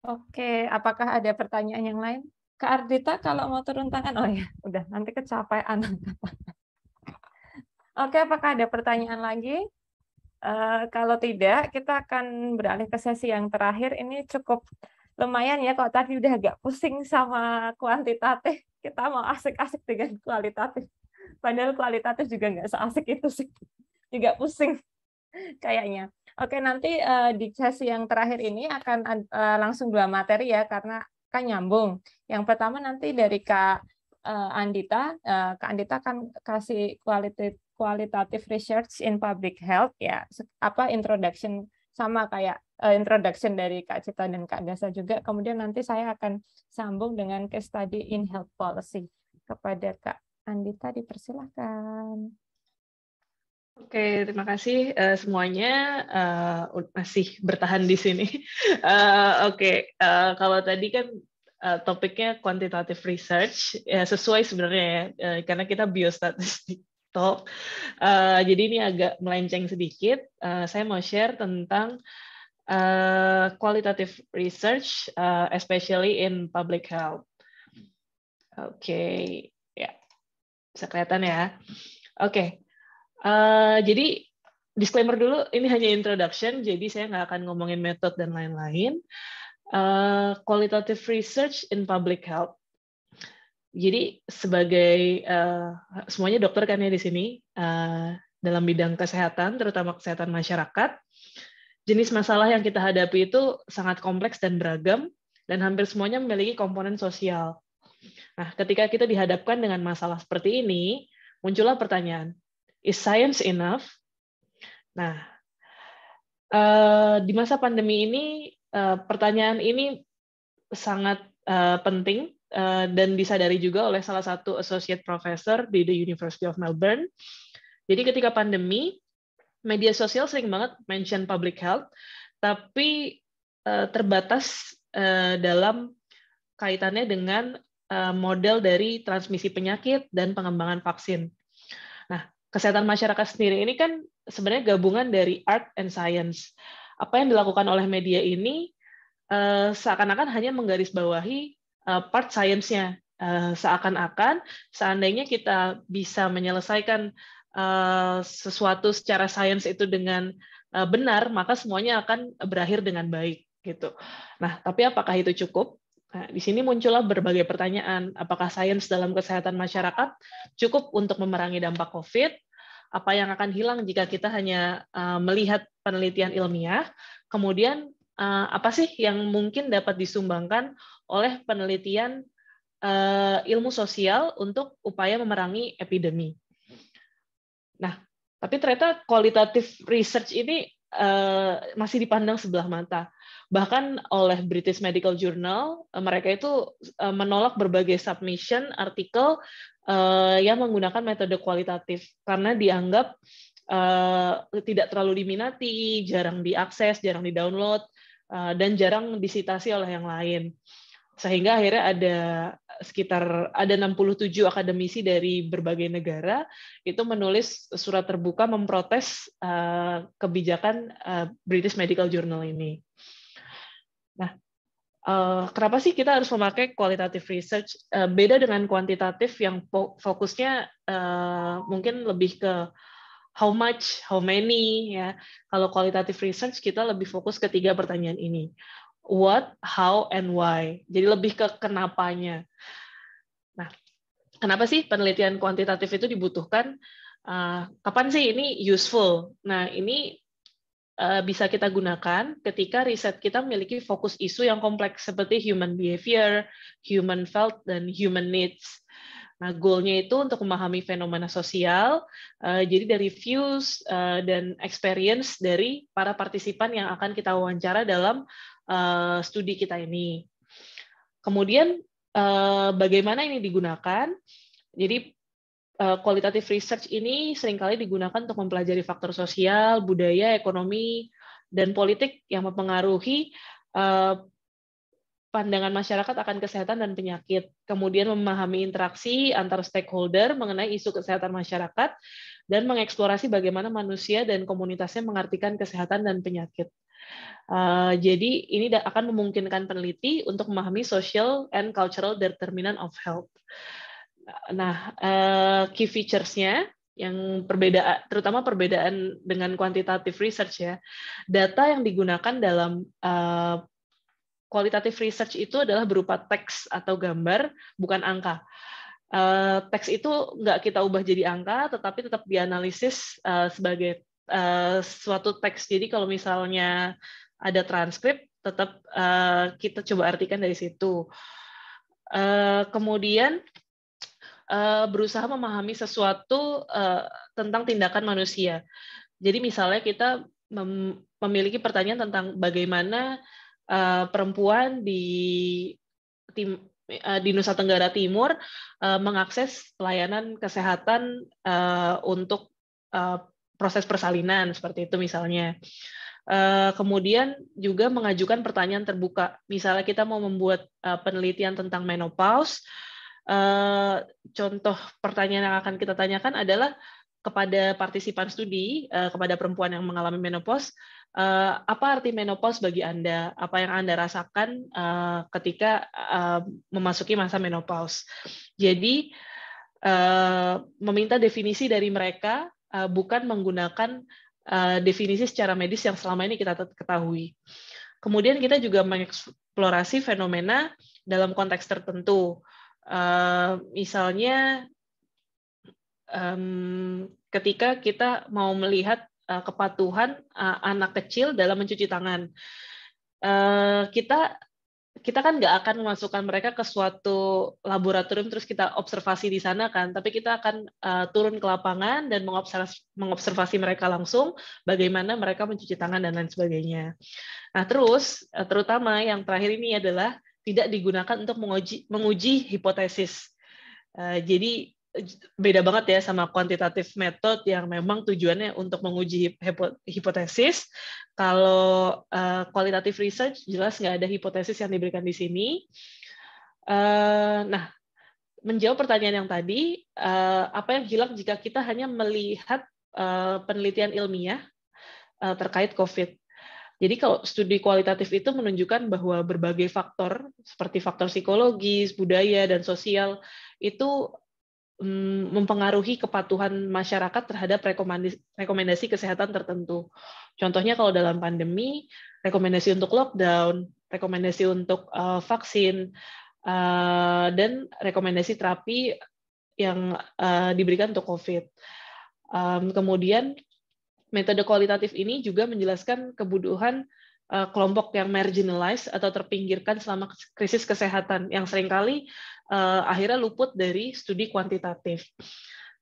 Oke, apakah ada pertanyaan yang lain? Kak Ardita kalau mau turun tangan, oh ya, udah nanti kecapean. Oke, apakah ada pertanyaan lagi? Uh, kalau tidak, kita akan beralih ke sesi yang terakhir. Ini cukup lumayan ya, kalau tadi udah agak pusing sama kuantitatif, kita mau asik-asik dengan kualitatif. Padahal kualitatif juga nggak seasik itu sih, juga pusing kayaknya. Oke, nanti uh, di sesi yang terakhir ini akan uh, langsung dua materi ya, karena kan nyambung. Yang pertama nanti dari Kak uh, Andita, uh, Kak Andita akan kasih quality, qualitative research in public health ya, apa introduction sama kayak uh, introduction dari Kak Cita dan Kak Dasa juga. Kemudian nanti saya akan sambung dengan case study in health policy kepada Kak Andita dipersilahkan. Oke, terima kasih uh, semuanya uh, masih bertahan di sini. Uh, Oke, okay. uh, kalau tadi kan uh, topiknya quantitative research, ya, sesuai sebenarnya ya, uh, karena kita biostatistik talk. Uh, jadi ini agak melenceng sedikit. Uh, saya mau share tentang uh, qualitative research, uh, especially in public health. Oke, okay. ya, yeah. bisa kelihatan ya. Oke. Okay. Eh, jadi disclaimer dulu, ini hanya introduction, jadi saya nggak akan ngomongin metode dan lain-lain. Uh, qualitative research in public health. Jadi sebagai uh, semuanya dokter kan ya di sini uh, dalam bidang kesehatan, terutama kesehatan masyarakat, jenis masalah yang kita hadapi itu sangat kompleks dan beragam dan hampir semuanya memiliki komponen sosial. Nah, ketika kita dihadapkan dengan masalah seperti ini, muncullah pertanyaan, Is science enough? Nah, uh, di masa pandemi ini uh, pertanyaan ini sangat uh, penting uh, dan disadari juga oleh salah satu associate professor di the University of Melbourne. Jadi ketika pandemi, media sosial sering banget mention public health, tapi uh, terbatas uh, dalam kaitannya dengan model dari transmisi penyakit dan pengembangan vaksin. Nah, kesehatan masyarakat sendiri ini kan sebenarnya gabungan dari art and science. Apa yang dilakukan oleh media ini eh, seakan-akan hanya menggarisbawahi eh, part science-nya. Eh, seakan-akan seandainya kita bisa menyelesaikan sesuatu secara science itu dengan benar, maka semuanya akan berakhir dengan baik gitu. Nah, tapi apakah itu cukup? Nah, di sini muncullah berbagai pertanyaan. Apakah sains dalam kesehatan masyarakat cukup untuk memerangi dampak COVID? Apa yang akan hilang jika kita hanya eh, melihat penelitian ilmiah? Kemudian, eh, apa sih yang mungkin dapat disumbangkan oleh penelitian eh, ilmu sosial untuk upaya memerangi epidemi? Nah, tapi ternyata kualitatif research ini masih dipandang sebelah mata Bahkan oleh British Medical Journal, eh, mereka itu eh, menolak berbagai submission artikel eh, yang menggunakan metode kualitatif karena dianggap tidak terlalu diminati, jarang diakses, jarang didownload, dan jarang disitasi oleh yang lain. Sehingga akhirnya ada sekitar ada 67 akademisi dari berbagai negara itu menulis surat terbuka memprotes kebijakan British Medical Journal ini. Nah, eh, kenapa sih kita harus memakai qualitative research? Eh, beda dengan kuantitatif yang fokusnya eh, mungkin lebih ke how much, how many ya. Kalau qualitative research kita lebih fokus ke tiga pertanyaan ini. What, how, and why. Jadi lebih ke kenapanya. Nah, kenapa sih penelitian kuantitatif itu dibutuhkan? kapan sih ini useful? Nah, ini Eh, bisa kita gunakan ketika riset kita memiliki fokus isu yang kompleks seperti human behavior, human felt, dan human needs. Nah, goalnya itu untuk memahami fenomena sosial, eh, jadi dari views eh, dan experience dari para partisipan yang akan kita wawancara dalam studi kita ini. Kemudian, bagaimana ini digunakan? Jadi kualitatif eh, research ini seringkali digunakan untuk mempelajari faktor sosial, budaya, ekonomi, dan politik yang mempengaruhi eh, pandangan masyarakat akan kesehatan dan penyakit. Kemudian memahami interaksi antar stakeholder mengenai isu kesehatan masyarakat dan mengeksplorasi bagaimana manusia dan komunitasnya mengartikan kesehatan dan penyakit. Uh, jadi ini akan memungkinkan peneliti untuk memahami social and cultural determinant of health. Nah, uh, key features-nya yang perbedaan terutama perbedaan dengan kuantitatif research ya. Data yang digunakan dalam uh, research itu adalah berupa teks atau gambar, bukan angka. Uh, teks itu nggak kita ubah jadi angka, tetapi tetap dianalisis uh, sebagai uh, suatu teks. Jadi kalau misalnya ada transkrip, tetap uh, kita coba artikan dari situ. Uh, kemudian uh, berusaha memahami sesuatu uh, tentang tindakan manusia. Jadi misalnya kita mem memiliki pertanyaan tentang bagaimana uh, perempuan di tim di Nusa Tenggara Timur mengakses pelayanan kesehatan untuk proses persalinan seperti itu misalnya. kemudian juga mengajukan pertanyaan terbuka. Misalnya kita mau membuat penelitian tentang menopause, Eh, contoh pertanyaan yang akan kita tanyakan adalah kepada partisipan studi, eh, kepada perempuan yang mengalami menopause, eh, apa arti menopause bagi Anda? Apa yang Anda rasakan ketika memasuki masa menopause? Jadi, meminta definisi dari mereka, bukan menggunakan definisi secara medis yang selama ini kita ketahui. Kemudian kita juga mengeksplorasi fenomena dalam konteks tertentu. Eh, misalnya um, ketika kita mau melihat uh, kepatuhan uh, anak kecil dalam mencuci tangan, uh, kita kita kan nggak akan memasukkan mereka ke suatu laboratorium terus kita observasi di sana kan, tapi kita akan uh, turun ke lapangan dan mengobservasi, mengobservasi mereka langsung bagaimana mereka mencuci tangan dan lain sebagainya. Nah terus uh, terutama yang terakhir ini adalah tidak digunakan untuk menguji, menguji hipotesis. Uh, jadi beda banget ya sama kuantitatif method yang memang tujuannya untuk menguji hipotesis. Kalau uh, eh, kualitatif research jelas nggak ada hipotesis yang diberikan di sini. Uh, nah, menjawab pertanyaan yang tadi, uh, apa yang hilang jika kita hanya melihat uh, penelitian ilmiah uh, terkait COVID? Jadi kalau studi kualitatif itu menunjukkan bahwa berbagai faktor seperti faktor psikologis, budaya, dan sosial itu mm, mempengaruhi kepatuhan masyarakat terhadap rekomendasi, kesehatan tertentu. Contohnya kalau dalam pandemi, rekomendasi untuk lockdown, rekomendasi untuk uh, vaksin, uh, dan rekomendasi terapi yang uh, diberikan untuk COVID. Um, kemudian metode kualitatif ini juga menjelaskan kebutuhan eh, kelompok yang marginalized atau terpinggirkan selama krisis kesehatan yang seringkali eh, akhirnya luput dari studi kuantitatif.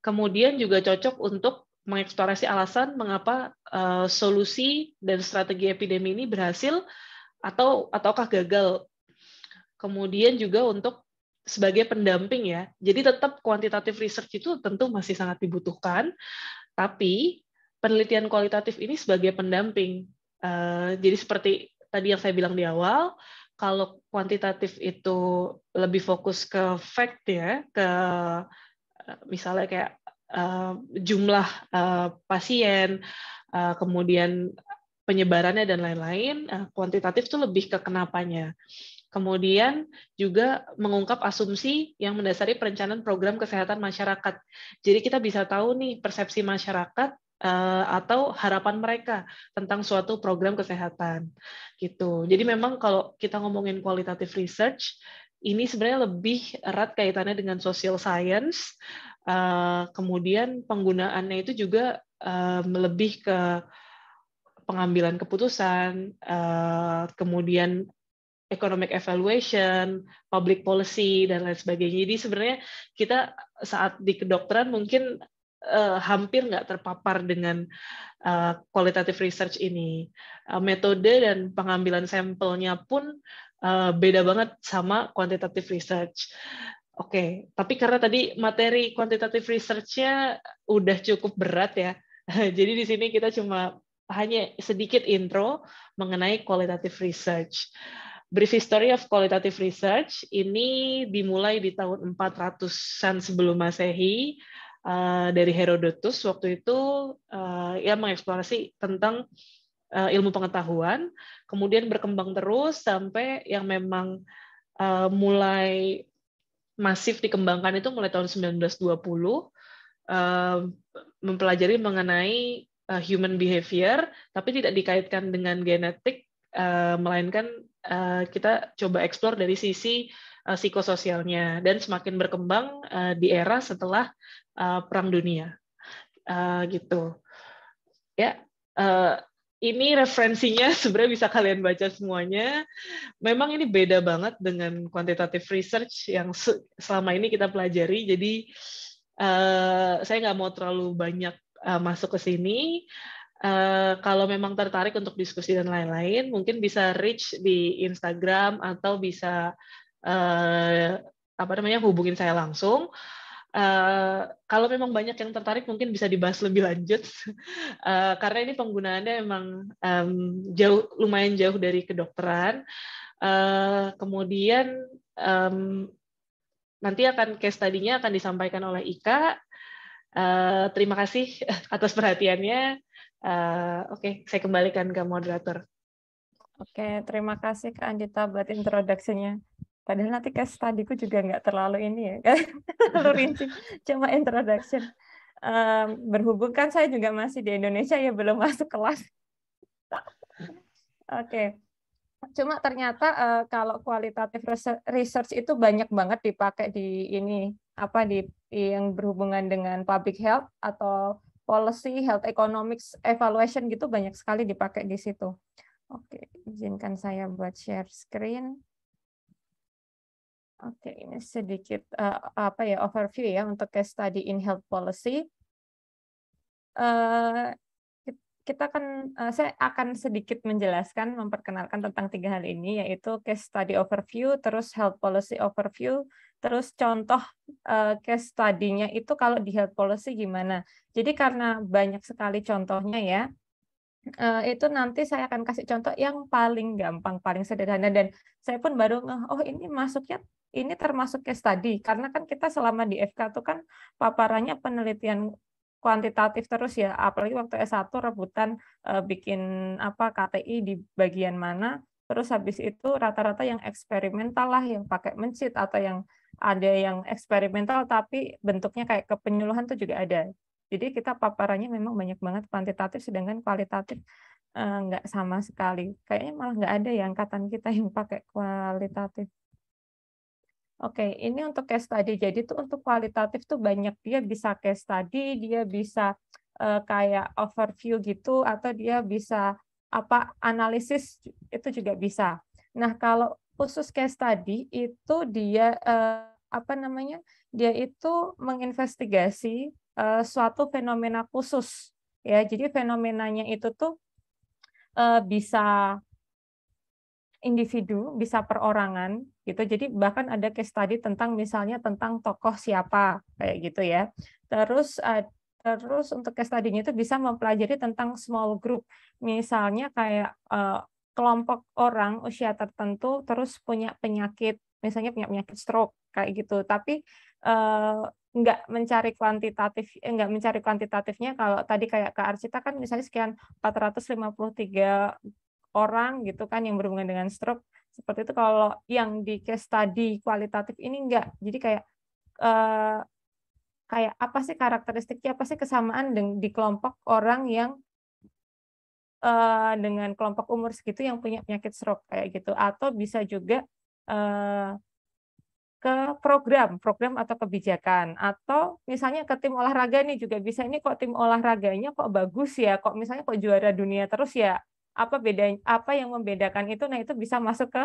Kemudian juga cocok untuk mengeksplorasi alasan mengapa eh, solusi dan strategi epidemi ini berhasil atau ataukah gagal. Kemudian juga untuk sebagai pendamping ya. Jadi tetap kuantitatif research itu tentu masih sangat dibutuhkan, tapi penelitian kualitatif ini sebagai pendamping. Uh, jadi seperti tadi yang saya bilang di awal, kalau kuantitatif itu lebih fokus ke fact ya, ke eh, misalnya kayak uh, jumlah uh, pasien, uh, kemudian penyebarannya dan lain-lain, uh, kuantitatif itu lebih ke kenapanya. Kemudian juga mengungkap asumsi yang mendasari perencanaan program kesehatan masyarakat. Jadi kita bisa tahu nih persepsi masyarakat Eh, atau harapan mereka tentang suatu program kesehatan gitu. Jadi memang kalau kita ngomongin qualitative research ini sebenarnya lebih erat kaitannya dengan social science. Eh, kemudian penggunaannya itu juga eh, lebih ke pengambilan keputusan, kemudian economic evaluation, public policy dan lain sebagainya. Jadi sebenarnya kita saat di kedokteran mungkin uh, hampir nggak terpapar dengan uh, research ini. Uh, metode dan pengambilan sampelnya pun uh, beda banget sama kuantitatif research. Oke, okay. tapi karena tadi materi kuantitatif research-nya udah cukup berat ya, jadi di sini kita cuma hanya sedikit intro mengenai kualitatif research. Brief History of Qualitative Research ini dimulai di tahun 400-an sebelum Masehi Eh, dari Herodotus waktu itu uh, ia mengeksplorasi tentang uh, ilmu pengetahuan, kemudian berkembang terus sampai yang memang uh, mulai masif dikembangkan itu mulai tahun 1920 uh, mempelajari mengenai uh, human behavior tapi tidak dikaitkan dengan genetik Uh, melainkan uh, kita coba eksplor dari sisi uh, psikososialnya dan semakin berkembang uh, di era setelah uh, perang dunia uh, gitu ya uh, ini referensinya sebenarnya bisa kalian baca semuanya. Memang ini beda banget dengan quantitative research yang selama ini kita pelajari. Jadi uh, saya nggak mau terlalu banyak uh, masuk ke sini. Uh, kalau memang tertarik untuk diskusi dan lain-lain, mungkin bisa reach di Instagram atau bisa uh, apa namanya hubungin saya langsung Uh, kalau memang banyak yang tertarik mungkin bisa dibahas lebih lanjut uh, karena ini penggunaannya emang um, jauh lumayan jauh dari kedokteran uh, kemudian um, nanti akan case tadinya akan disampaikan oleh Ika uh, terima kasih atas perhatiannya uh, oke okay, saya kembalikan ke moderator oke okay, terima kasih Kak Andita buat introduksinya Padahal nanti case studyku juga nggak terlalu ini ya, kan? terlalu rinci, cuma introduction. Um, berhubung kan saya juga masih di Indonesia ya belum masuk kelas. Oke. Okay. Cuma ternyata uh, kalau kualitatif research itu banyak banget dipakai di ini apa di yang berhubungan dengan public health atau policy health economics evaluation gitu banyak sekali dipakai di situ. Oke, izinkan saya buat share screen. Oke, ini sedikit uh, apa ya overview ya untuk case study in health policy. Uh, kita akan uh, saya akan sedikit menjelaskan memperkenalkan tentang tiga hal ini yaitu case study overview, terus health policy overview, terus contoh uh, case study-nya itu kalau di health policy gimana. Jadi karena banyak sekali contohnya ya, uh, itu nanti saya akan kasih contoh yang paling gampang, paling sederhana dan saya pun baru oh ini masuknya ini termasuk case study karena kan kita selama di FK itu kan paparannya penelitian kuantitatif terus ya apalagi waktu S1 rebutan eh, bikin apa KTI di bagian mana terus habis itu rata-rata yang eksperimental lah yang pakai mencit atau yang ada yang eksperimental tapi bentuknya kayak kepenyuluhan tuh juga ada jadi kita paparannya memang banyak banget kuantitatif sedangkan kualitatif eh, nggak sama sekali kayaknya malah nggak ada yang angkatan kita yang pakai kualitatif Oke, ini untuk case study. Jadi tuh untuk kualitatif tuh banyak dia bisa case study, dia bisa uh, kayak overview gitu atau dia bisa apa analisis itu juga bisa. Nah, kalau khusus case study itu dia uh, apa namanya? Dia itu menginvestigasi uh, suatu fenomena khusus ya. Jadi fenomenanya itu tuh bisa individu, bisa perorangan gitu. Jadi bahkan ada case study tentang misalnya tentang tokoh siapa kayak gitu ya. Terus uh, terus untuk case study-nya itu bisa mempelajari tentang small group. Misalnya kayak uh, kelompok orang usia tertentu terus punya penyakit, misalnya punya penyakit stroke kayak gitu. Tapi uh, nggak mencari kuantitatif eh, nggak mencari kuantitatifnya kalau tadi kayak ke Arsita kan misalnya sekian 453 orang gitu kan yang berhubungan dengan stroke seperti itu kalau yang di case study kualitatif ini enggak jadi kayak eh, kayak apa sih karakteristiknya apa sih kesamaan di kelompok orang yang eh, dengan kelompok umur segitu yang punya penyakit stroke kayak gitu atau bisa juga eh, ke program, program atau kebijakan, atau misalnya ke tim olahraga nih juga bisa. Ini kok tim olahraganya kok bagus ya, kok misalnya kok juara dunia terus ya, apa bedanya apa yang membedakan itu nah itu bisa masuk ke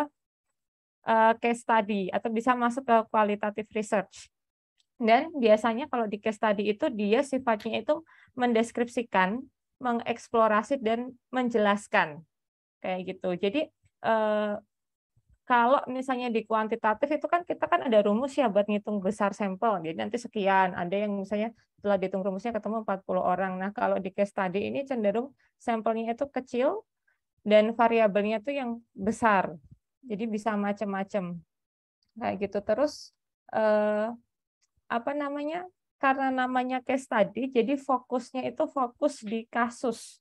uh, case study atau bisa masuk ke qualitative research dan biasanya kalau di case study itu dia sifatnya itu mendeskripsikan mengeksplorasi dan menjelaskan kayak gitu jadi uh, kalau misalnya di kuantitatif itu kan kita kan ada rumus ya buat ngitung besar sampel jadi nanti sekian ada yang misalnya telah dihitung rumusnya ketemu 40 orang nah kalau di case study ini cenderung sampelnya itu kecil dan variabelnya tuh yang besar. Jadi bisa macam-macam. Kayak gitu terus eh, apa namanya? Karena namanya case tadi jadi fokusnya itu fokus di kasus.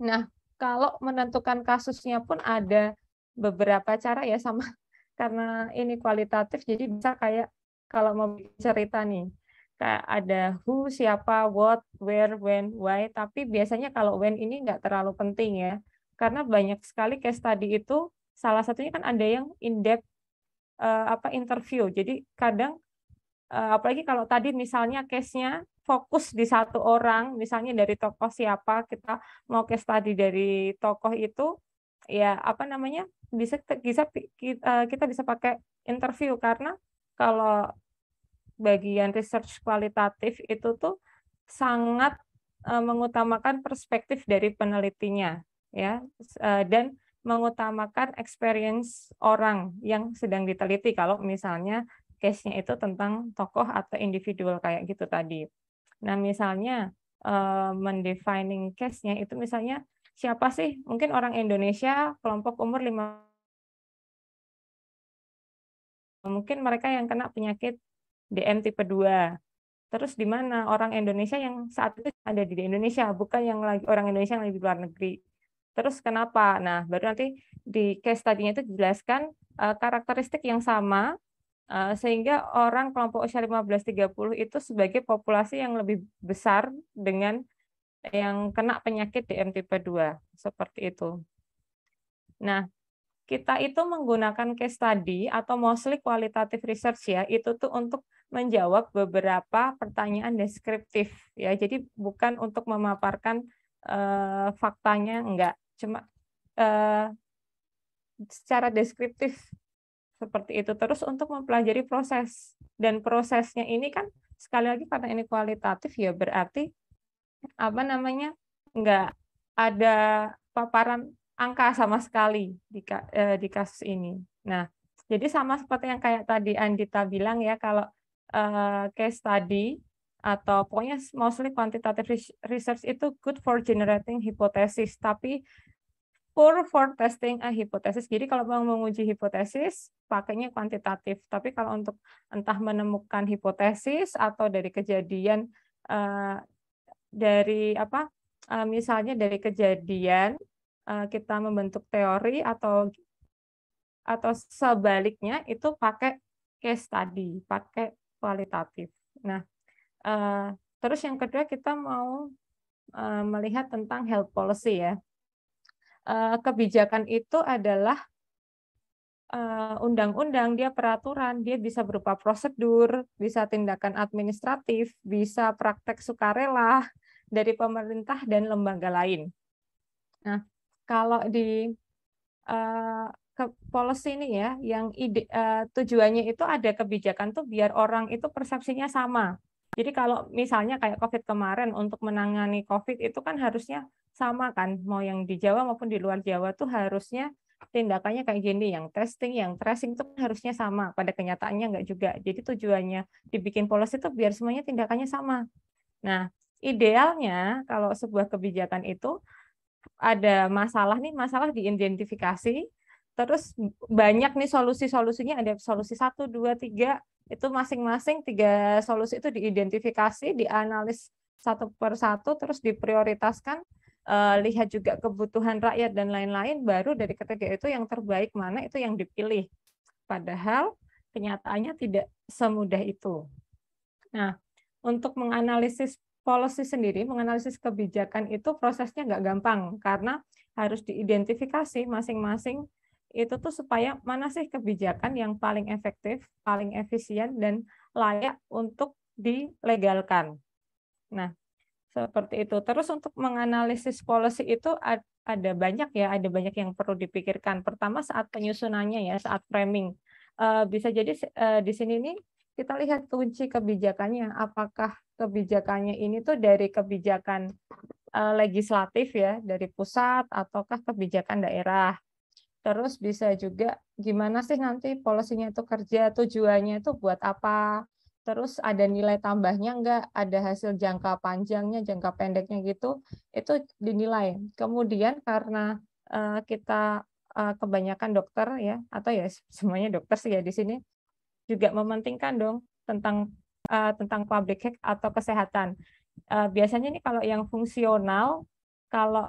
Nah, kalau menentukan kasusnya pun ada beberapa cara ya sama karena ini kualitatif jadi bisa kayak kalau mau cerita nih kayak ada who, siapa, what, where, when, why, tapi biasanya kalau when ini nggak terlalu penting ya. Karena banyak sekali case study itu salah satunya kan ada yang in-depth uh, eh, apa interview. Jadi kadang uh, apalagi kalau tadi misalnya case-nya fokus di satu orang, misalnya dari tokoh siapa, kita mau case study dari tokoh itu ya apa namanya? bisa bisa kita, eh, kita bisa pakai interview karena kalau bagian research kualitatif itu tuh sangat eh, mengutamakan perspektif dari penelitinya ya eh, dan mengutamakan experience orang yang sedang diteliti kalau misalnya case-nya itu tentang tokoh atau individual kayak gitu tadi. Nah, misalnya eh, mendefining case-nya itu misalnya siapa sih? Mungkin orang Indonesia kelompok umur 5 mungkin mereka yang kena penyakit DM tipe 2. Terus di mana orang Indonesia yang saat itu ada di Indonesia, bukan yang lagi orang Indonesia yang lagi di luar negeri. Terus kenapa? Nah, baru nanti di case tadinya itu dijelaskan uh, karakteristik yang sama uh, sehingga orang kelompok usia 15-30 itu sebagai populasi yang lebih besar dengan yang kena penyakit DM tipe 2 seperti itu. Nah, kita itu menggunakan case study atau mostly kualitatif research ya, itu tuh untuk menjawab beberapa pertanyaan deskriptif ya. Jadi bukan untuk memaparkan uh, faktanya enggak, cuma uh, secara deskriptif seperti itu. Terus untuk mempelajari proses dan prosesnya ini kan sekali lagi karena ini kualitatif ya berarti apa namanya? enggak ada paparan angka sama sekali di, eh, di kasus ini. Nah, jadi sama seperti yang kayak tadi Andita bilang ya, kalau eh, case study atau pokoknya mostly quantitative research itu good for generating hypothesis, tapi poor for testing a hypothesis. Jadi kalau mau menguji hipotesis, pakainya kuantitatif. Tapi kalau untuk entah menemukan hipotesis atau dari kejadian uh, dari apa, eh, misalnya dari kejadian Eh, kita membentuk teori atau atau sebaliknya itu pakai case tadi pakai kualitatif. Nah, eh, terus yang kedua kita mau eh, melihat tentang health policy ya. kebijakan itu adalah undang-undang, dia peraturan, dia bisa berupa prosedur, bisa tindakan administratif, bisa praktek sukarela dari pemerintah dan lembaga lain. Nah, kalau di uh, ke policy ini ya, yang ide, uh, tujuannya itu ada kebijakan tuh biar orang itu persepsinya sama. Jadi kalau misalnya kayak COVID kemarin untuk menangani COVID itu kan harusnya sama kan, mau yang di Jawa maupun di luar Jawa tuh harusnya tindakannya kayak gini, yang testing, yang tracing tuh harusnya sama. Pada kenyataannya nggak juga. Jadi tujuannya dibikin policy itu biar semuanya tindakannya sama. Nah, idealnya kalau sebuah kebijakan itu ada masalah nih, masalah diidentifikasi, terus banyak nih solusi-solusinya ada solusi satu dua tiga itu masing-masing tiga solusi itu diidentifikasi dianalis satu per satu terus diprioritaskan eh, lihat juga kebutuhan rakyat dan lain-lain baru dari ketiga itu yang terbaik mana itu yang dipilih padahal kenyataannya tidak semudah itu nah untuk menganalisis policy sendiri, menganalisis kebijakan itu prosesnya nggak gampang karena harus diidentifikasi masing-masing itu tuh supaya mana sih kebijakan yang paling efektif, paling efisien dan layak untuk dilegalkan. Nah, seperti itu. Terus untuk menganalisis policy itu ada banyak ya, ada banyak yang perlu dipikirkan. Pertama saat penyusunannya ya, saat framing. Eh, bisa jadi eh, di sini nih kita lihat kunci kebijakannya apakah kebijakannya ini tuh dari kebijakan uh, legislatif ya dari pusat ataukah kebijakan daerah terus bisa juga gimana sih nanti polisinya itu kerja tujuannya itu buat apa terus ada nilai tambahnya enggak ada hasil jangka panjangnya jangka pendeknya gitu itu dinilai kemudian karena eh, kita eh, kebanyakan dokter ya atau ya semuanya dokter sih ya di sini juga mementingkan dong tentang uh, tentang public health atau kesehatan. Uh, biasanya ini kalau yang fungsional, kalau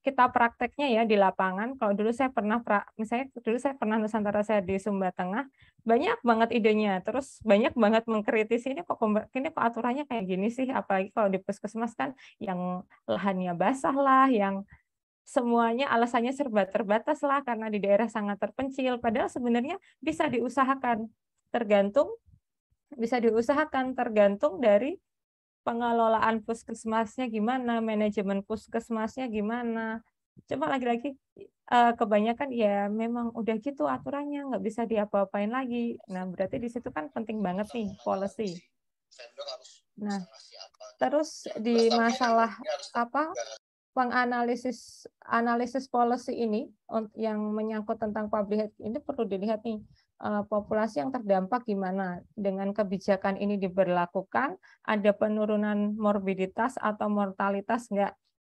kita prakteknya ya di lapangan. Kalau dulu saya pernah, misalnya dulu saya pernah Nusantara saya di Sumba Tengah, banyak banget idenya. Terus banyak banget mengkritisi ini kok ini kok aturannya kayak gini sih. Apalagi kalau di puskesmas kan yang lahannya basah lah, yang semuanya alasannya serba terbatas lah karena di daerah sangat terpencil. Padahal sebenarnya bisa diusahakan tergantung bisa diusahakan tergantung dari pengelolaan puskesmasnya gimana, manajemen puskesmasnya gimana. Cuma lagi-lagi eh, kebanyakan ya memang udah gitu aturannya nggak bisa diapa-apain lagi. Nah berarti di situ kan penting banget nih policy. Nah terus di masalah apa penganalisis analisis policy ini yang menyangkut tentang public health ini perlu dilihat nih Eh, populasi yang terdampak gimana dengan kebijakan ini diberlakukan ada penurunan morbiditas atau mortalitas enggak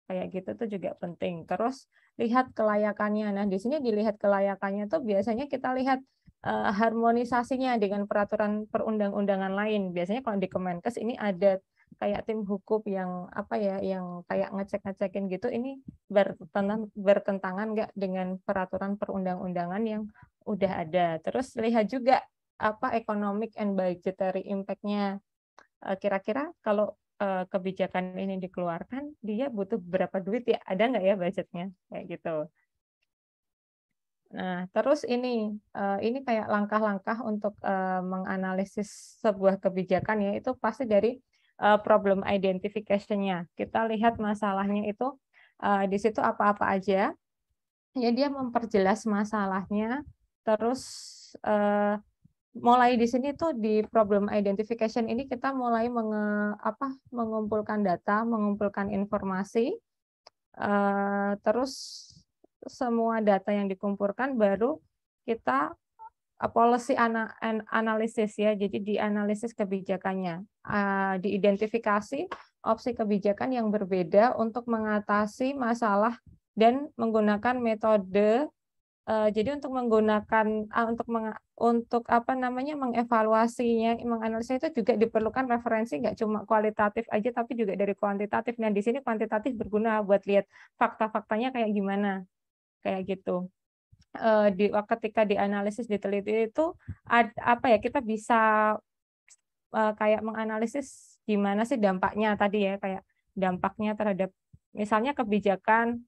kayak gitu tuh juga penting terus lihat kelayakannya nah di sini dilihat kelayakannya tuh biasanya kita lihat uh, harmonisasinya dengan peraturan perundang-undangan lain biasanya kalau di Kemenkes ini ada kayak tim hukum yang apa ya yang kayak ngecek-ngecekin gitu ini bertentangan bertentangan nggak dengan peraturan perundang-undangan yang udah ada. Terus lihat juga apa economic and budgetary impact-nya. Eh, kira-kira kalau eh, kebijakan ini dikeluarkan, dia butuh berapa duit ya? Ada nggak ya budgetnya? Kayak gitu. Nah, terus ini eh, ini kayak langkah-langkah untuk menganalisis sebuah kebijakan ya itu pasti dari problem identification-nya. Kita lihat masalahnya itu di situ apa-apa aja. Ya dia memperjelas masalahnya, Terus uh, mulai di sini tuh di problem identification ini kita mulai menge, apa, mengumpulkan data, mengumpulkan informasi, uh, terus semua data yang dikumpulkan baru kita eh, policy ana, an, analisis ya, jadi dianalisis kebijakannya, uh, diidentifikasi opsi kebijakan yang berbeda untuk mengatasi masalah dan menggunakan metode Uh, jadi untuk menggunakan uh, untuk meng, untuk apa namanya mengevaluasinya, menganalisa itu juga diperlukan referensi nggak cuma kualitatif aja tapi juga dari kuantitatif. Nah, di sini kuantitatif berguna buat lihat fakta-faktanya kayak gimana. Kayak gitu. Uh, di ketika dianalisis diteliti itu ad, apa ya kita bisa uh, kayak menganalisis gimana sih dampaknya tadi ya kayak dampaknya terhadap misalnya kebijakan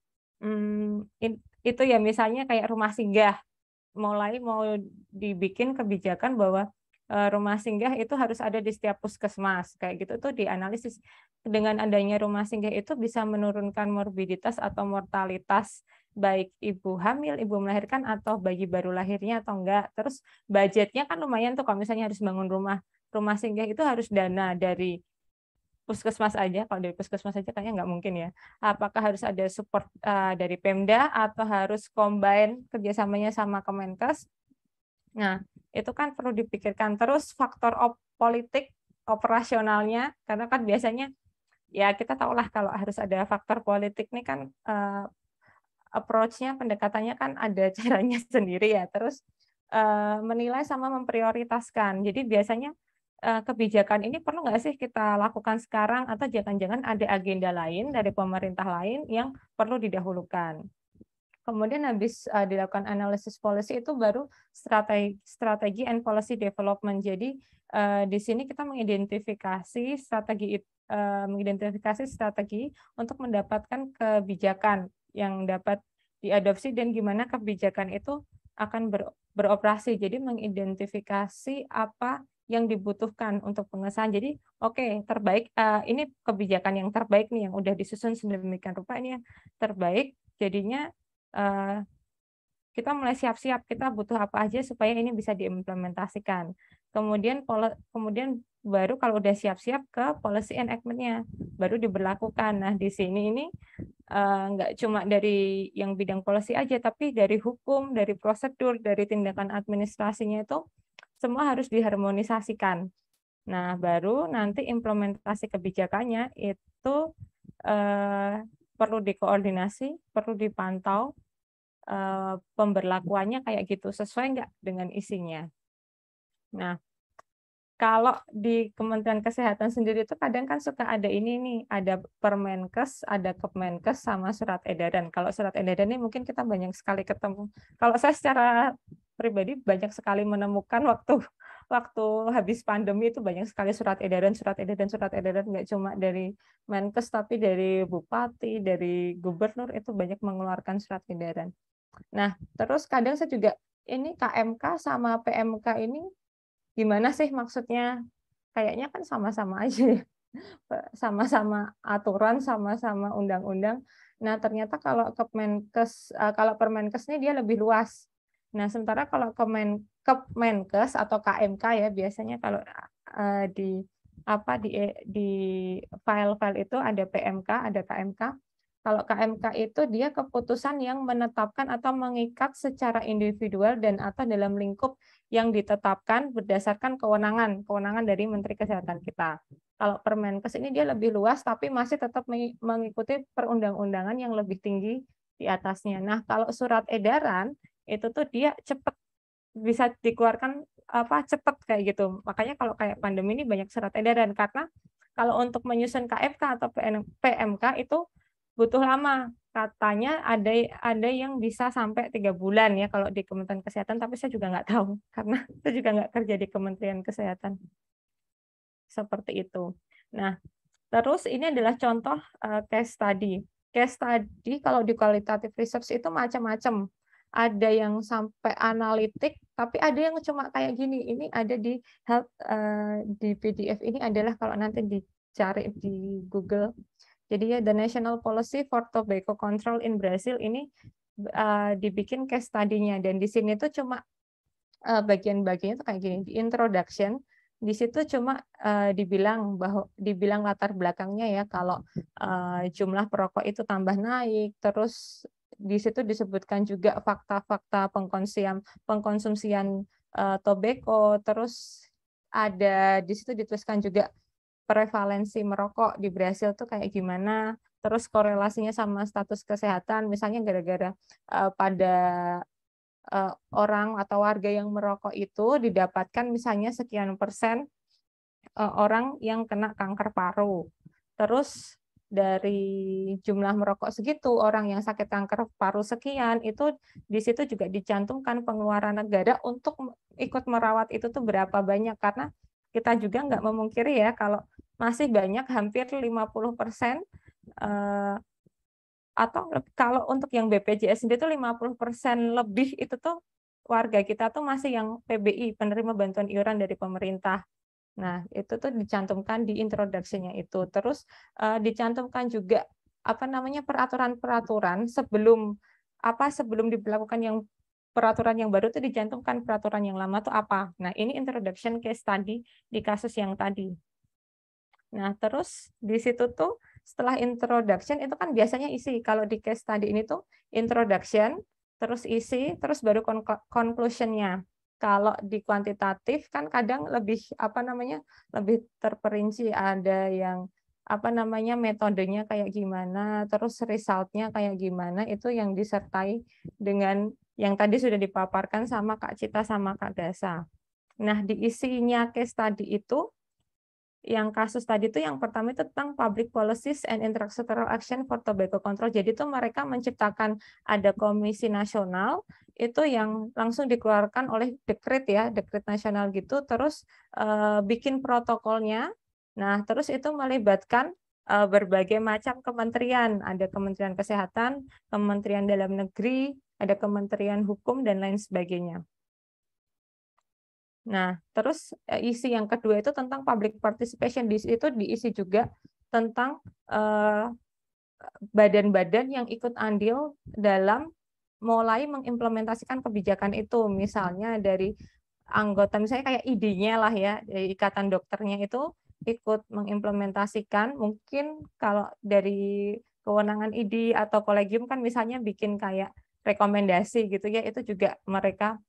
hmm, in, itu ya misalnya kayak rumah singgah mulai mau dibikin kebijakan bahwa eh, rumah singgah itu harus ada di setiap puskesmas kayak gitu tuh dianalisis dengan adanya rumah singgah itu bisa menurunkan morbiditas atau mortalitas baik ibu hamil, ibu melahirkan atau bayi baru lahirnya atau enggak. Terus budgetnya kan lumayan tuh kalau misalnya harus bangun rumah rumah singgah itu harus dana dari puskesmas aja kalau dari puskesmas aja kayaknya nggak mungkin ya apakah harus ada support uh, dari Pemda atau harus combine kerjasamanya sama Kemenkes nah itu kan perlu dipikirkan terus faktor op politik operasionalnya karena kan biasanya ya kita lah kalau harus ada faktor politik nih kan uh, eh, approach pendekatannya kan ada caranya sendiri ya terus uh, menilai sama memprioritaskan jadi biasanya Eh, kebijakan ini perlu nggak sih kita lakukan sekarang atau jangan-jangan ada agenda lain dari pemerintah lain yang perlu didahulukan. Kemudian habis uh, dilakukan analisis policy itu baru strategi, strategi and policy development. Jadi uh, di sini kita mengidentifikasi strategi uh, mengidentifikasi strategi untuk mendapatkan kebijakan yang dapat diadopsi dan gimana kebijakan itu akan ber, beroperasi. Jadi mengidentifikasi apa yang dibutuhkan untuk pengesahan. Jadi oke okay, terbaik uh, ini kebijakan yang terbaik nih yang udah disusun sedemikian rupa ini yang terbaik. Jadinya uh, kita mulai siap-siap kita butuh apa aja supaya ini bisa diimplementasikan. Kemudian pola, kemudian baru kalau udah siap-siap ke policy enactment-nya baru diberlakukan. Nah di sini ini uh, cuma dari yang bidang policy aja tapi dari hukum, dari prosedur, dari tindakan administrasinya itu semua harus diharmonisasikan. Nah, baru nanti implementasi kebijakannya itu eh, perlu dikoordinasi, perlu dipantau eh, pemberlakuannya kayak gitu sesuai nggak dengan isinya. Nah, kalau di Kementerian Kesehatan sendiri itu kadang kan suka ada ini nih, ada Permenkes, ada Kemenkes sama surat edaran. Kalau surat edaran ini mungkin kita banyak sekali ketemu. Kalau saya secara pribadi banyak sekali menemukan waktu waktu habis pandemi itu banyak sekali surat edaran, surat edaran, surat edaran nggak cuma dari Menkes tapi dari bupati, dari gubernur itu banyak mengeluarkan surat edaran. Nah, terus kadang saya juga ini KMK sama PMK ini gimana sih maksudnya? Kayaknya kan sama-sama aja ya. Sama-sama aturan, sama-sama undang-undang. Nah, ternyata kalau Kemenkes eh, kalau Permenkes ini dia lebih luas Nah, sementara kalau Kemen Kemenkes atau KMK ya biasanya kalau uh, di apa di e, di file-file itu ada PMK, ada KMK. Kalau KMK itu dia keputusan yang menetapkan atau mengikat secara individual dan atau dalam lingkup yang ditetapkan berdasarkan kewenangan, kewenangan dari Menteri Kesehatan kita. Kalau Permenkes ini dia lebih luas tapi masih tetap mengikuti perundang-undangan yang lebih tinggi di atasnya. Nah, kalau surat edaran itu tuh dia cepat bisa dikeluarkan apa cepet kayak gitu. Makanya kalau kayak pandemi ini banyak surat edaran karena kalau untuk menyusun KFK atau PMK itu butuh lama. Katanya ada ada yang bisa sampai tiga bulan ya kalau di Kementerian Kesehatan, tapi saya juga nggak tahu karena itu juga nggak kerja di Kementerian Kesehatan. Seperti itu. Nah, terus ini adalah contoh uh, case study. Case study kalau di kualitatif research itu macam-macam ada yang sampai analitik, tapi ada yang cuma kayak gini. Ini ada di help uh, di PDF ini adalah kalau nanti dicari di Google. Jadi ya the National Policy for Tobacco Control in Brazil ini uh, dibikin case study-nya dan di sini tuh cuma uh, bagian-bagiannya tuh kayak gini di introduction di situ cuma uh, dibilang bahwa dibilang latar belakangnya ya kalau uh, jumlah perokok itu tambah naik terus di situ disebutkan juga fakta-fakta pengkonsumsian pengkonsumsian uh, tobacco terus ada di situ dituliskan juga prevalensi merokok di Brasil tuh kayak gimana terus korelasinya sama status kesehatan misalnya gara-gara uh, pada uh, orang atau warga yang merokok itu didapatkan misalnya sekian persen uh, orang yang kena kanker paru terus dari jumlah merokok segitu, orang yang sakit kanker paru sekian, itu di situ juga dicantumkan pengeluaran negara untuk ikut merawat itu tuh berapa banyak karena kita juga nggak memungkiri ya kalau masih banyak hampir 50 persen eh, atau kalau untuk yang BPJS sendiri itu 50 persen lebih itu tuh warga kita tuh masih yang PBI penerima bantuan iuran dari pemerintah Nah, itu tuh dicantumkan di introduksinya itu. Terus uh, dicantumkan juga apa namanya peraturan-peraturan sebelum apa sebelum diberlakukan yang peraturan yang baru itu dicantumkan peraturan yang lama tuh apa. Nah, ini introduction case tadi di kasus yang tadi. Nah, terus di situ tuh setelah introduction itu kan biasanya isi. Kalau di case tadi ini tuh introduction, terus isi, terus baru conclusion-nya kalau di kuantitatif kan kadang lebih apa namanya lebih terperinci ada yang apa namanya metodenya kayak gimana terus resultnya kayak gimana itu yang disertai dengan yang tadi sudah dipaparkan sama Kak Cita sama Kak Dasa. Nah di isinya case tadi itu yang kasus tadi itu yang pertama itu tentang public policies and intersectoral action for tobacco control. Jadi itu mereka menciptakan ada komisi nasional itu yang langsung dikeluarkan oleh dekret ya, dekret nasional gitu terus uh, bikin protokolnya. Nah, terus itu melibatkan uh, berbagai macam kementerian, ada Kementerian Kesehatan, Kementerian Dalam Negeri, ada Kementerian Hukum dan lain sebagainya. Nah, terus eh, isi yang kedua itu tentang public participation di situ diisi juga tentang eh, badan-badan uh, yang ikut andil dalam mulai mengimplementasikan kebijakan itu. Misalnya dari anggota misalnya kayak idenya lah ya dari ikatan dokternya itu ikut mengimplementasikan mungkin kalau dari kewenangan ID atau kolegium kan misalnya bikin kayak rekomendasi gitu ya itu juga mereka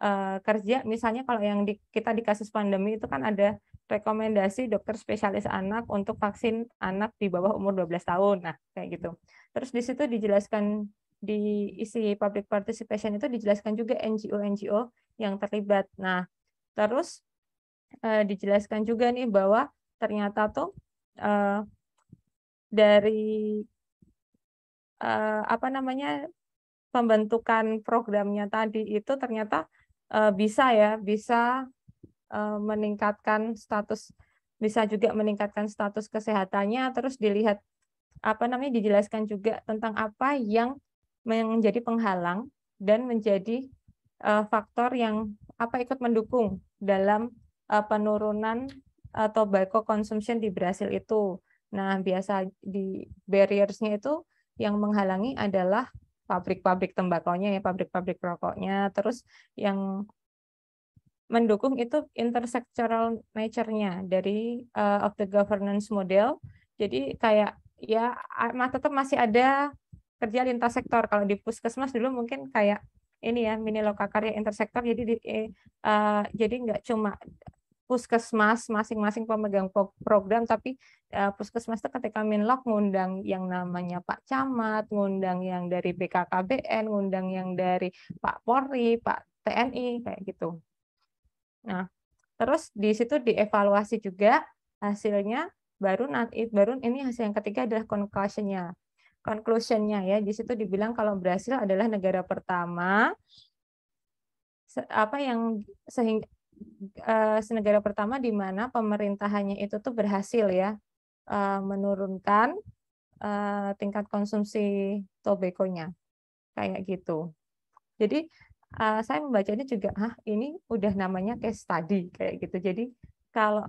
Eh, kerja misalnya kalau yang di, kita di kasus pandemi itu kan ada rekomendasi dokter spesialis anak untuk vaksin anak di bawah umur 12 tahun nah kayak gitu terus di situ dijelaskan di isi public participation itu dijelaskan juga NGO NGO yang terlibat nah terus uh, dijelaskan juga nih bahwa ternyata tuh uh, dari uh, apa namanya pembentukan programnya tadi itu ternyata uh, bisa ya, bisa uh, meningkatkan status bisa juga meningkatkan status kesehatannya terus dilihat apa namanya dijelaskan juga tentang apa yang menjadi penghalang dan menjadi uh, faktor yang apa ikut mendukung dalam uh, penurunan uh, tobacco consumption di Brasil itu. Nah, biasa di barriers-nya itu yang menghalangi adalah pabrik-pabrik tembakonya ya pabrik-pabrik rokoknya terus yang mendukung itu intersektoral nature-nya dari uh, of the governance model jadi kayak ya tetap masih ada kerja lintas sektor kalau di puskesmas dulu mungkin kayak ini ya mini lokakarya intersektor jadi di, uh, jadi nggak cuma puskesmas masing-masing pemegang program tapi uh, puskesmas itu ketika Minlok ngundang yang namanya Pak Camat, ngundang yang dari BKKBN, ngundang yang dari Pak Polri, Pak TNI kayak gitu. Nah, terus di situ dievaluasi juga hasilnya baru nanti baru ini hasil yang ketiga adalah conclusion-nya. Conclusion-nya ya, di situ dibilang kalau berhasil adalah negara pertama apa yang sehingga Eh, senegara pertama di mana pemerintahannya itu tuh berhasil ya eh, menurunkan eh, tingkat konsumsi tobekonya kayak gitu. Jadi uh, saya membacanya juga, ah ini udah namanya case study kayak gitu. Jadi kalau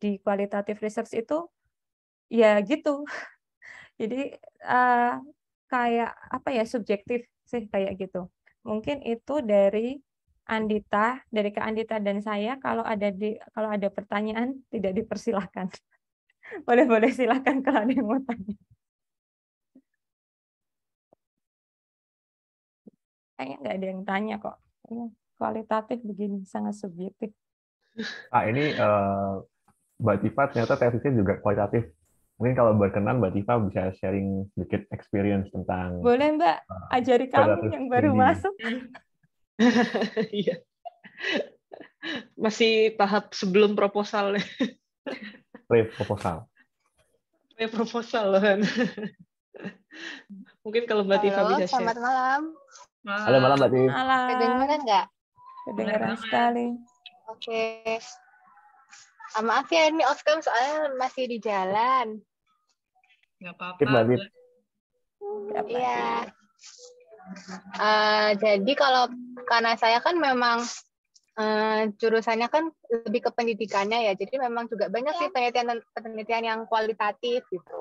di kualitatif research itu ya gitu. Jadi kayak apa ya subjektif sih kayak gitu. Mungkin itu dari Andita, dari Kak Andita dan saya kalau ada di kalau ada pertanyaan tidak dipersilahkan. Boleh-boleh silahkan kalau ada yang mau tanya. Kayaknya nggak ada yang tanya kok. Kualitatif begini, sangat subjektif. Ah ini uh, Mbak Tifa ternyata tesisnya juga kualitatif. Mungkin kalau berkenan Mbak Tifa bisa sharing sedikit experience tentang Boleh Mbak, eh, ajari kami yang baru ini. masuk. Iya. Masih tahap sebelum proposal. Pre-proposal. Pre-proposal kan. Mungkin kalau Mbak Tifa bisa share. Selamat malam. Halo malam Mbak Tifa. Malam. Kedengaran nggak? Kedengaran sekali. Oke. Okay. Ah, maaf ya ini off soalnya masih di jalan. Nggak apa-apa. Iya. Uh, jadi kalau karena saya kan memang uh, jurusannya kan lebih ke pendidikannya ya, jadi memang juga banyak sih iya. penelitian penelitian yang kualitatif gitu.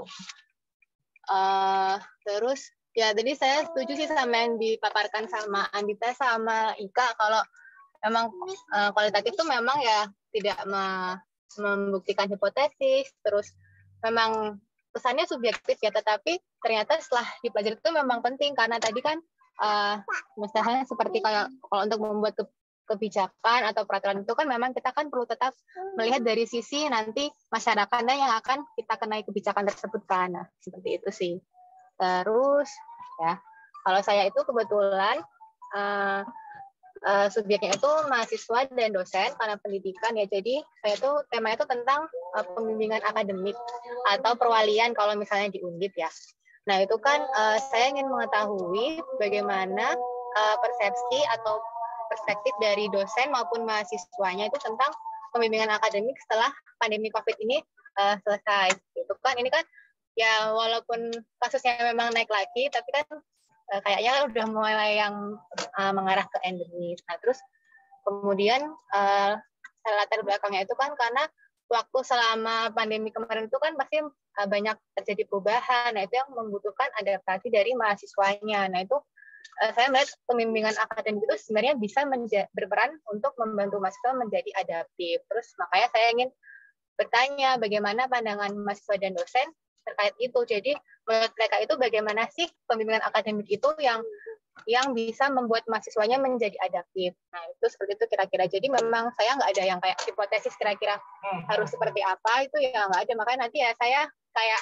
Uh, terus ya jadi saya setuju sih sama yang dipaparkan sama Andita sama Ika kalau memang uh, kualitatif itu memang ya tidak me membuktikan hipotesis terus memang pesannya subjektif ya tetapi ternyata setelah dipelajari itu memang penting karena tadi kan uh, misalnya seperti kayak kalau untuk membuat ke, kebijakan atau peraturan itu kan memang kita kan perlu tetap melihat dari sisi nanti masyarakatnya yang akan kita kenai kebijakan tersebut kan nah, seperti itu sih terus ya kalau saya itu kebetulan uh, uh, subjeknya itu mahasiswa dan dosen karena pendidikan ya jadi saya itu temanya itu tentang uh, pembimbingan akademik atau perwalian kalau misalnya di ya Nah, itu kan uh, saya ingin mengetahui bagaimana uh, persepsi atau perspektif dari dosen maupun mahasiswanya itu tentang pembimbingan akademik setelah pandemi COVID ini uh, selesai. Itu kan ini kan ya walaupun kasusnya memang naik lagi, tapi kan uh, kayaknya udah mulai yang uh, mengarah ke endemis. Nah, terus kemudian uh, latar belakangnya itu kan karena waktu selama pandemi kemarin itu kan pasti eh, banyak terjadi perubahan. Nah, itu yang membutuhkan adaptasi dari mahasiswanya. Nah, itu eh, saya melihat pembimbingan akademik itu sebenarnya bisa berperan untuk membantu mahasiswa menjadi adaptif. Terus makanya saya ingin bertanya bagaimana pandangan mahasiswa dan dosen terkait itu. Jadi menurut mereka itu bagaimana sih pembimbingan akademik itu yang yang bisa membuat mahasiswanya menjadi adaptif. Nah, itu seperti itu kira-kira. Jadi memang saya nggak ada yang kayak hipotesis kira-kira hmm. harus seperti apa, itu ya nggak ada. Makanya nanti ya saya kayak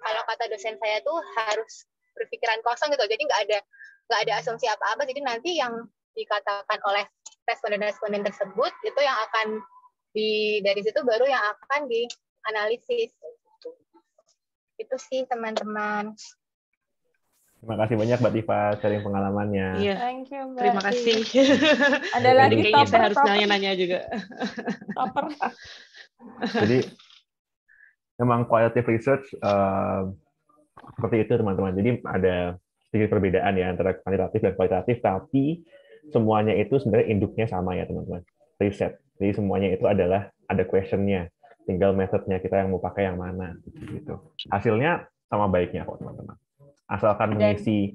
kalau kata dosen saya tuh harus berpikiran kosong gitu. Jadi nggak ada nggak ada asumsi apa-apa. Jadi nanti yang dikatakan oleh responden-responden tersebut itu yang akan di dari situ baru yang akan dianalisis. Itu sih teman-teman. Terima kasih banyak Mbak Tifa sharing pengalamannya. Iya. Thank you, Mbak. Terima kasih. Ada lagi Jadi, saya harus nanya-nanya juga. Topper. Jadi memang qualitative research uh, seperti itu teman-teman. Jadi ada sedikit perbedaan ya antara kuantitatif dan kualitatif, tapi semuanya itu sebenarnya induknya sama ya teman-teman. Riset. Jadi semuanya itu adalah ada questionnya. Tinggal methodnya kita yang mau pakai yang mana gitu. Hasilnya sama baiknya kok teman-teman asalkan dan, mengisi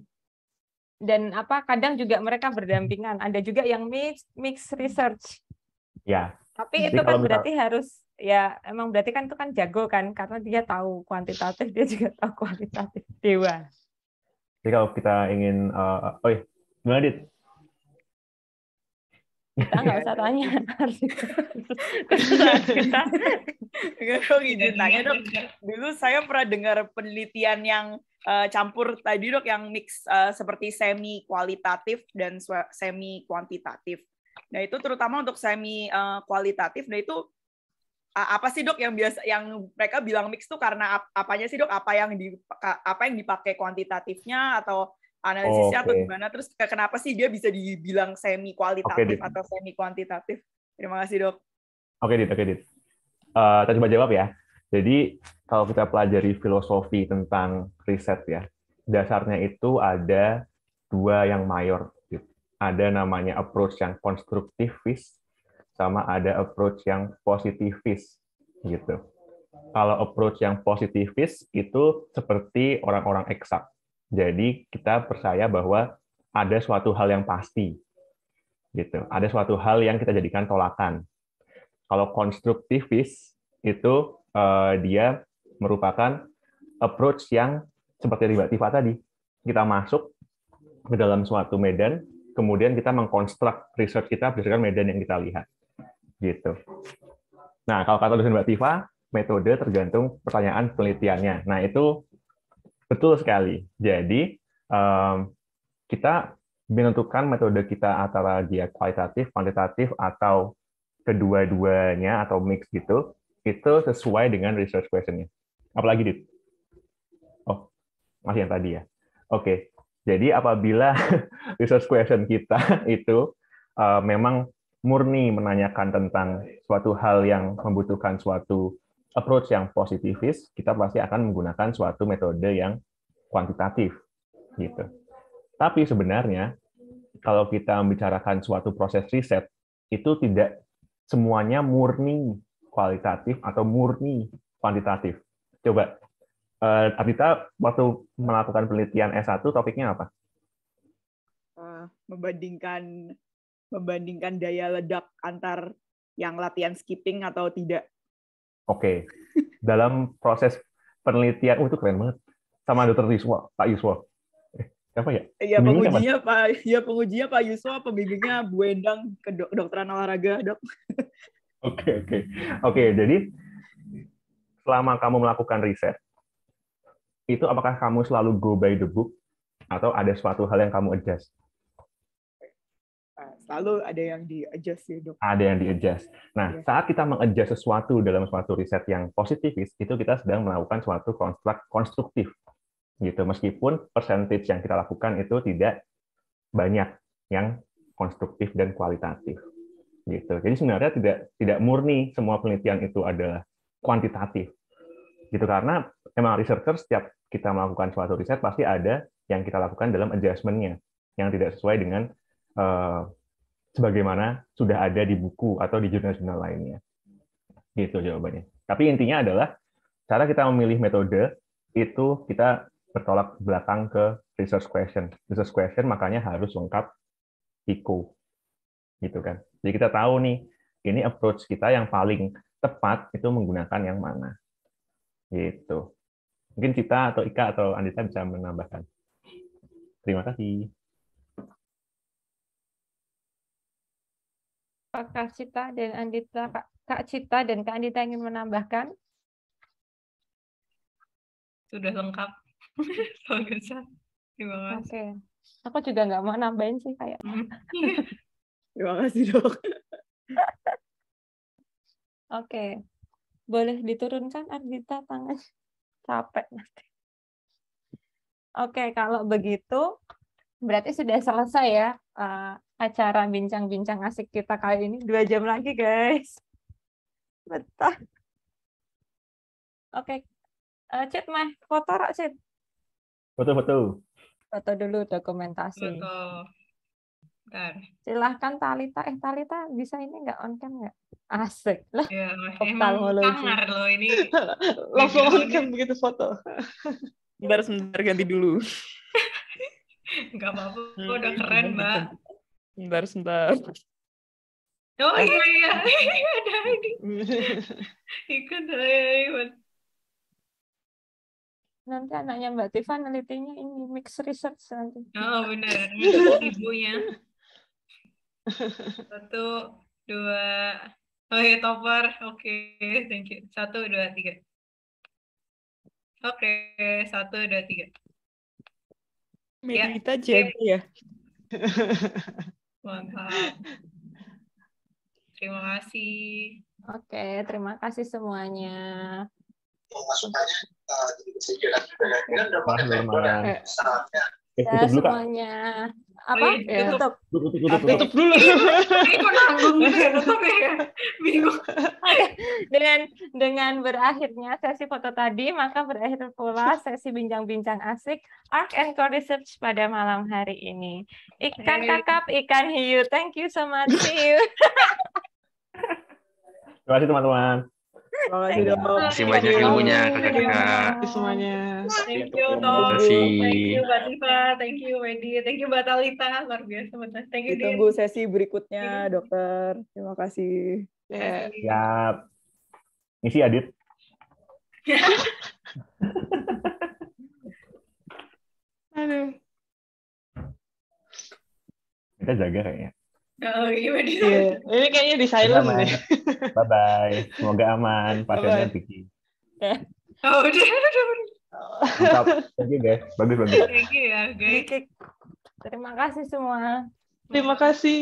dan apa kadang juga mereka berdampingan ada juga yang mix mix research ya tapi Jadi itu kan berarti misal, harus ya emang berarti kan itu kan jago kan karena dia tahu kuantitatif dia juga tahu kualitatif dewa jadi kalau kita ingin uh, oh iya, gimana dit kita nggak usah tanya harus kita kita dulu saya pernah dengar penelitian yang uh, campur tadi dok yang mix uh, seperti semi kualitatif dan semi kuantitatif. Nah itu terutama untuk semi uh, kualitatif. Nah itu uh, apa sih dok yang biasa yang mereka bilang mix tuh karena ap apanya sih dok? Apa yang di apa yang dipakai kuantitatifnya atau analisisnya okay. atau gimana? Terus kenapa sih dia bisa dibilang semi kualitatif okay, atau semi kuantitatif? Terima kasih dok. Oke okay, dit, oke okay, dit. Uh, coba jawab ya. Jadi kalau kita pelajari filosofi tentang riset ya, dasarnya itu ada dua yang mayor. Ada namanya approach yang konstruktivis, sama ada approach yang positivis gitu. Kalau approach yang positivis itu seperti orang-orang eksak. Jadi kita percaya bahwa ada suatu hal yang pasti gitu. Ada suatu hal yang kita jadikan tolakan. Kalau konstruktivis itu uh, dia merupakan approach yang seperti Mbak Tifa tadi. Kita masuk ke dalam suatu medan, kemudian kita mengkonstruk riset kita berdasarkan medan yang kita lihat. Gitu. Nah, kalau kata dosen Mbak Tifa, metode tergantung pertanyaan penelitiannya. Nah, itu betul sekali. Jadi, um, kita menentukan metode kita antara dia kualitatif, kuantitatif, atau kedua-duanya, atau mix gitu, itu sesuai dengan research question-nya. Apalagi, di Oh, masih yang tadi ya. Oke, jadi apabila research question kita itu uh, memang murni menanyakan tentang suatu hal yang membutuhkan suatu approach yang positivis, kita pasti akan menggunakan suatu metode yang kuantitatif. gitu. Tapi sebenarnya, kalau kita membicarakan suatu proses riset, itu tidak semuanya murni kualitatif atau murni kuantitatif? Coba, uh, eh, Adita waktu melakukan penelitian S1 topiknya apa? Eh, membandingkan membandingkan daya ledak antar yang latihan skipping atau tidak. Oke, okay. dalam proses penelitian, oh itu keren banget, sama dokter Yuswa, Pak Yuswa. Eh, ya? Iya, pengujinya Pak, ya pengujinya Pak Yuswa, pembimbingnya Bu Endang kedokteran olahraga dok. Oke, oke. Oke, jadi selama kamu melakukan riset, itu apakah kamu selalu go by the book atau ada suatu hal yang kamu adjust? Eh, selalu ada yang di-adjust ya, dok. Ada yang di-adjust. Nah, yeah. saat kita meng-adjust sesuatu dalam suatu riset yang positifis itu kita sedang melakukan suatu konstruk konstruktif. gitu Meskipun percentage yang kita lakukan itu tidak banyak yang konstruktif dan kualitatif gitu. Jadi sebenarnya tidak tidak murni semua penelitian itu adalah kuantitatif. Gitu karena emang researcher setiap kita melakukan suatu riset pasti ada yang kita lakukan dalam adjustmentnya yang tidak sesuai dengan uh, sebagaimana sudah ada di buku atau di jurnal-jurnal lainnya. Gitu jawabannya. Tapi intinya adalah cara kita memilih metode itu kita bertolak belakang ke research question. Research question makanya harus lengkap piku, Gitu kan. Jadi kita tahu nih, ini approach kita yang paling tepat itu menggunakan yang mana. Gitu. Mungkin kita atau Ika atau Andita bisa menambahkan. Terima kasih. Apakah Cita dan Andita, Kak, Kak Cita dan Kak Andita ingin menambahkan? Sudah lengkap. Terima kasih. Oke. Aku juga nggak mau nambahin sih kayak. Terima kasih dok. Oke, okay. boleh diturunkan Ardita tangan capek nanti. Oke, okay, kalau begitu berarti sudah selesai ya uh, acara bincang-bincang asik kita kali ini dua jam lagi guys. Betul. Oke, okay. uh, eh, Cid mah foto rak Chat. Foto-foto. Foto dulu dokumentasi. Foto. Silahkan Talita. Eh Talita bisa ini nggak on cam nggak? Asik lah. Ya, emang kamar loh ini. Langsung on cam begitu foto. baru sebentar ganti dulu. Gak apa-apa, hmm, udah keren mbak. baru sebentar. Oh iya iya, ada ini. Ikut saya nanti anaknya Mbak Tifa nelitinya ini mix research nanti. Oh benar, ibunya. Satu, dua, oke oh, okay, iya, topper, oke, okay, thank you. Satu, dua, tiga. Oke, okay, satu, dua, tiga. Ya. Medita ya. Okay. ya. Mantap. Terima kasih. Oke, okay, terima kasih semuanya. Masukannya, uh, nah, saya kira, kira, kira, kira, kira, kira, kira, Eh, ya, dulu, semuanya. Kak. Oh, Apa? Oh, iya, ya, tutup. Tutup, tutup, tutup, nah, tutup. dulu. dengan, dengan berakhirnya sesi foto tadi, maka berakhir pula sesi bincang-bincang asik Ark and Core Research pada malam hari ini. Ikan hey. kakap, ikan hiu. Thank you so much. See you. Terima kasih teman-teman. Terima kasih Terima kasih banyak ilmunya kakak-kakak. semuanya. Thank you Tom. Thank you Mbak Tifa. Thank you Wendy. Thank you Mbak Talita. Luar biasa benar. Thank you. Ditunggu sesi berikutnya dokter. Terima kasih. Yeah. Siap. Misi Adit. Aduh. Kita jaga kayaknya. Oh, yeah. Iya, ini kayaknya di silent nih. Bye bye. Semoga aman pasiennya Vicky. Oh, udah, udah, udah. Mantap. Thank you, guys. Bagus, bagus. Thank you ya, guys. Terima kasih semua. Terima kasih.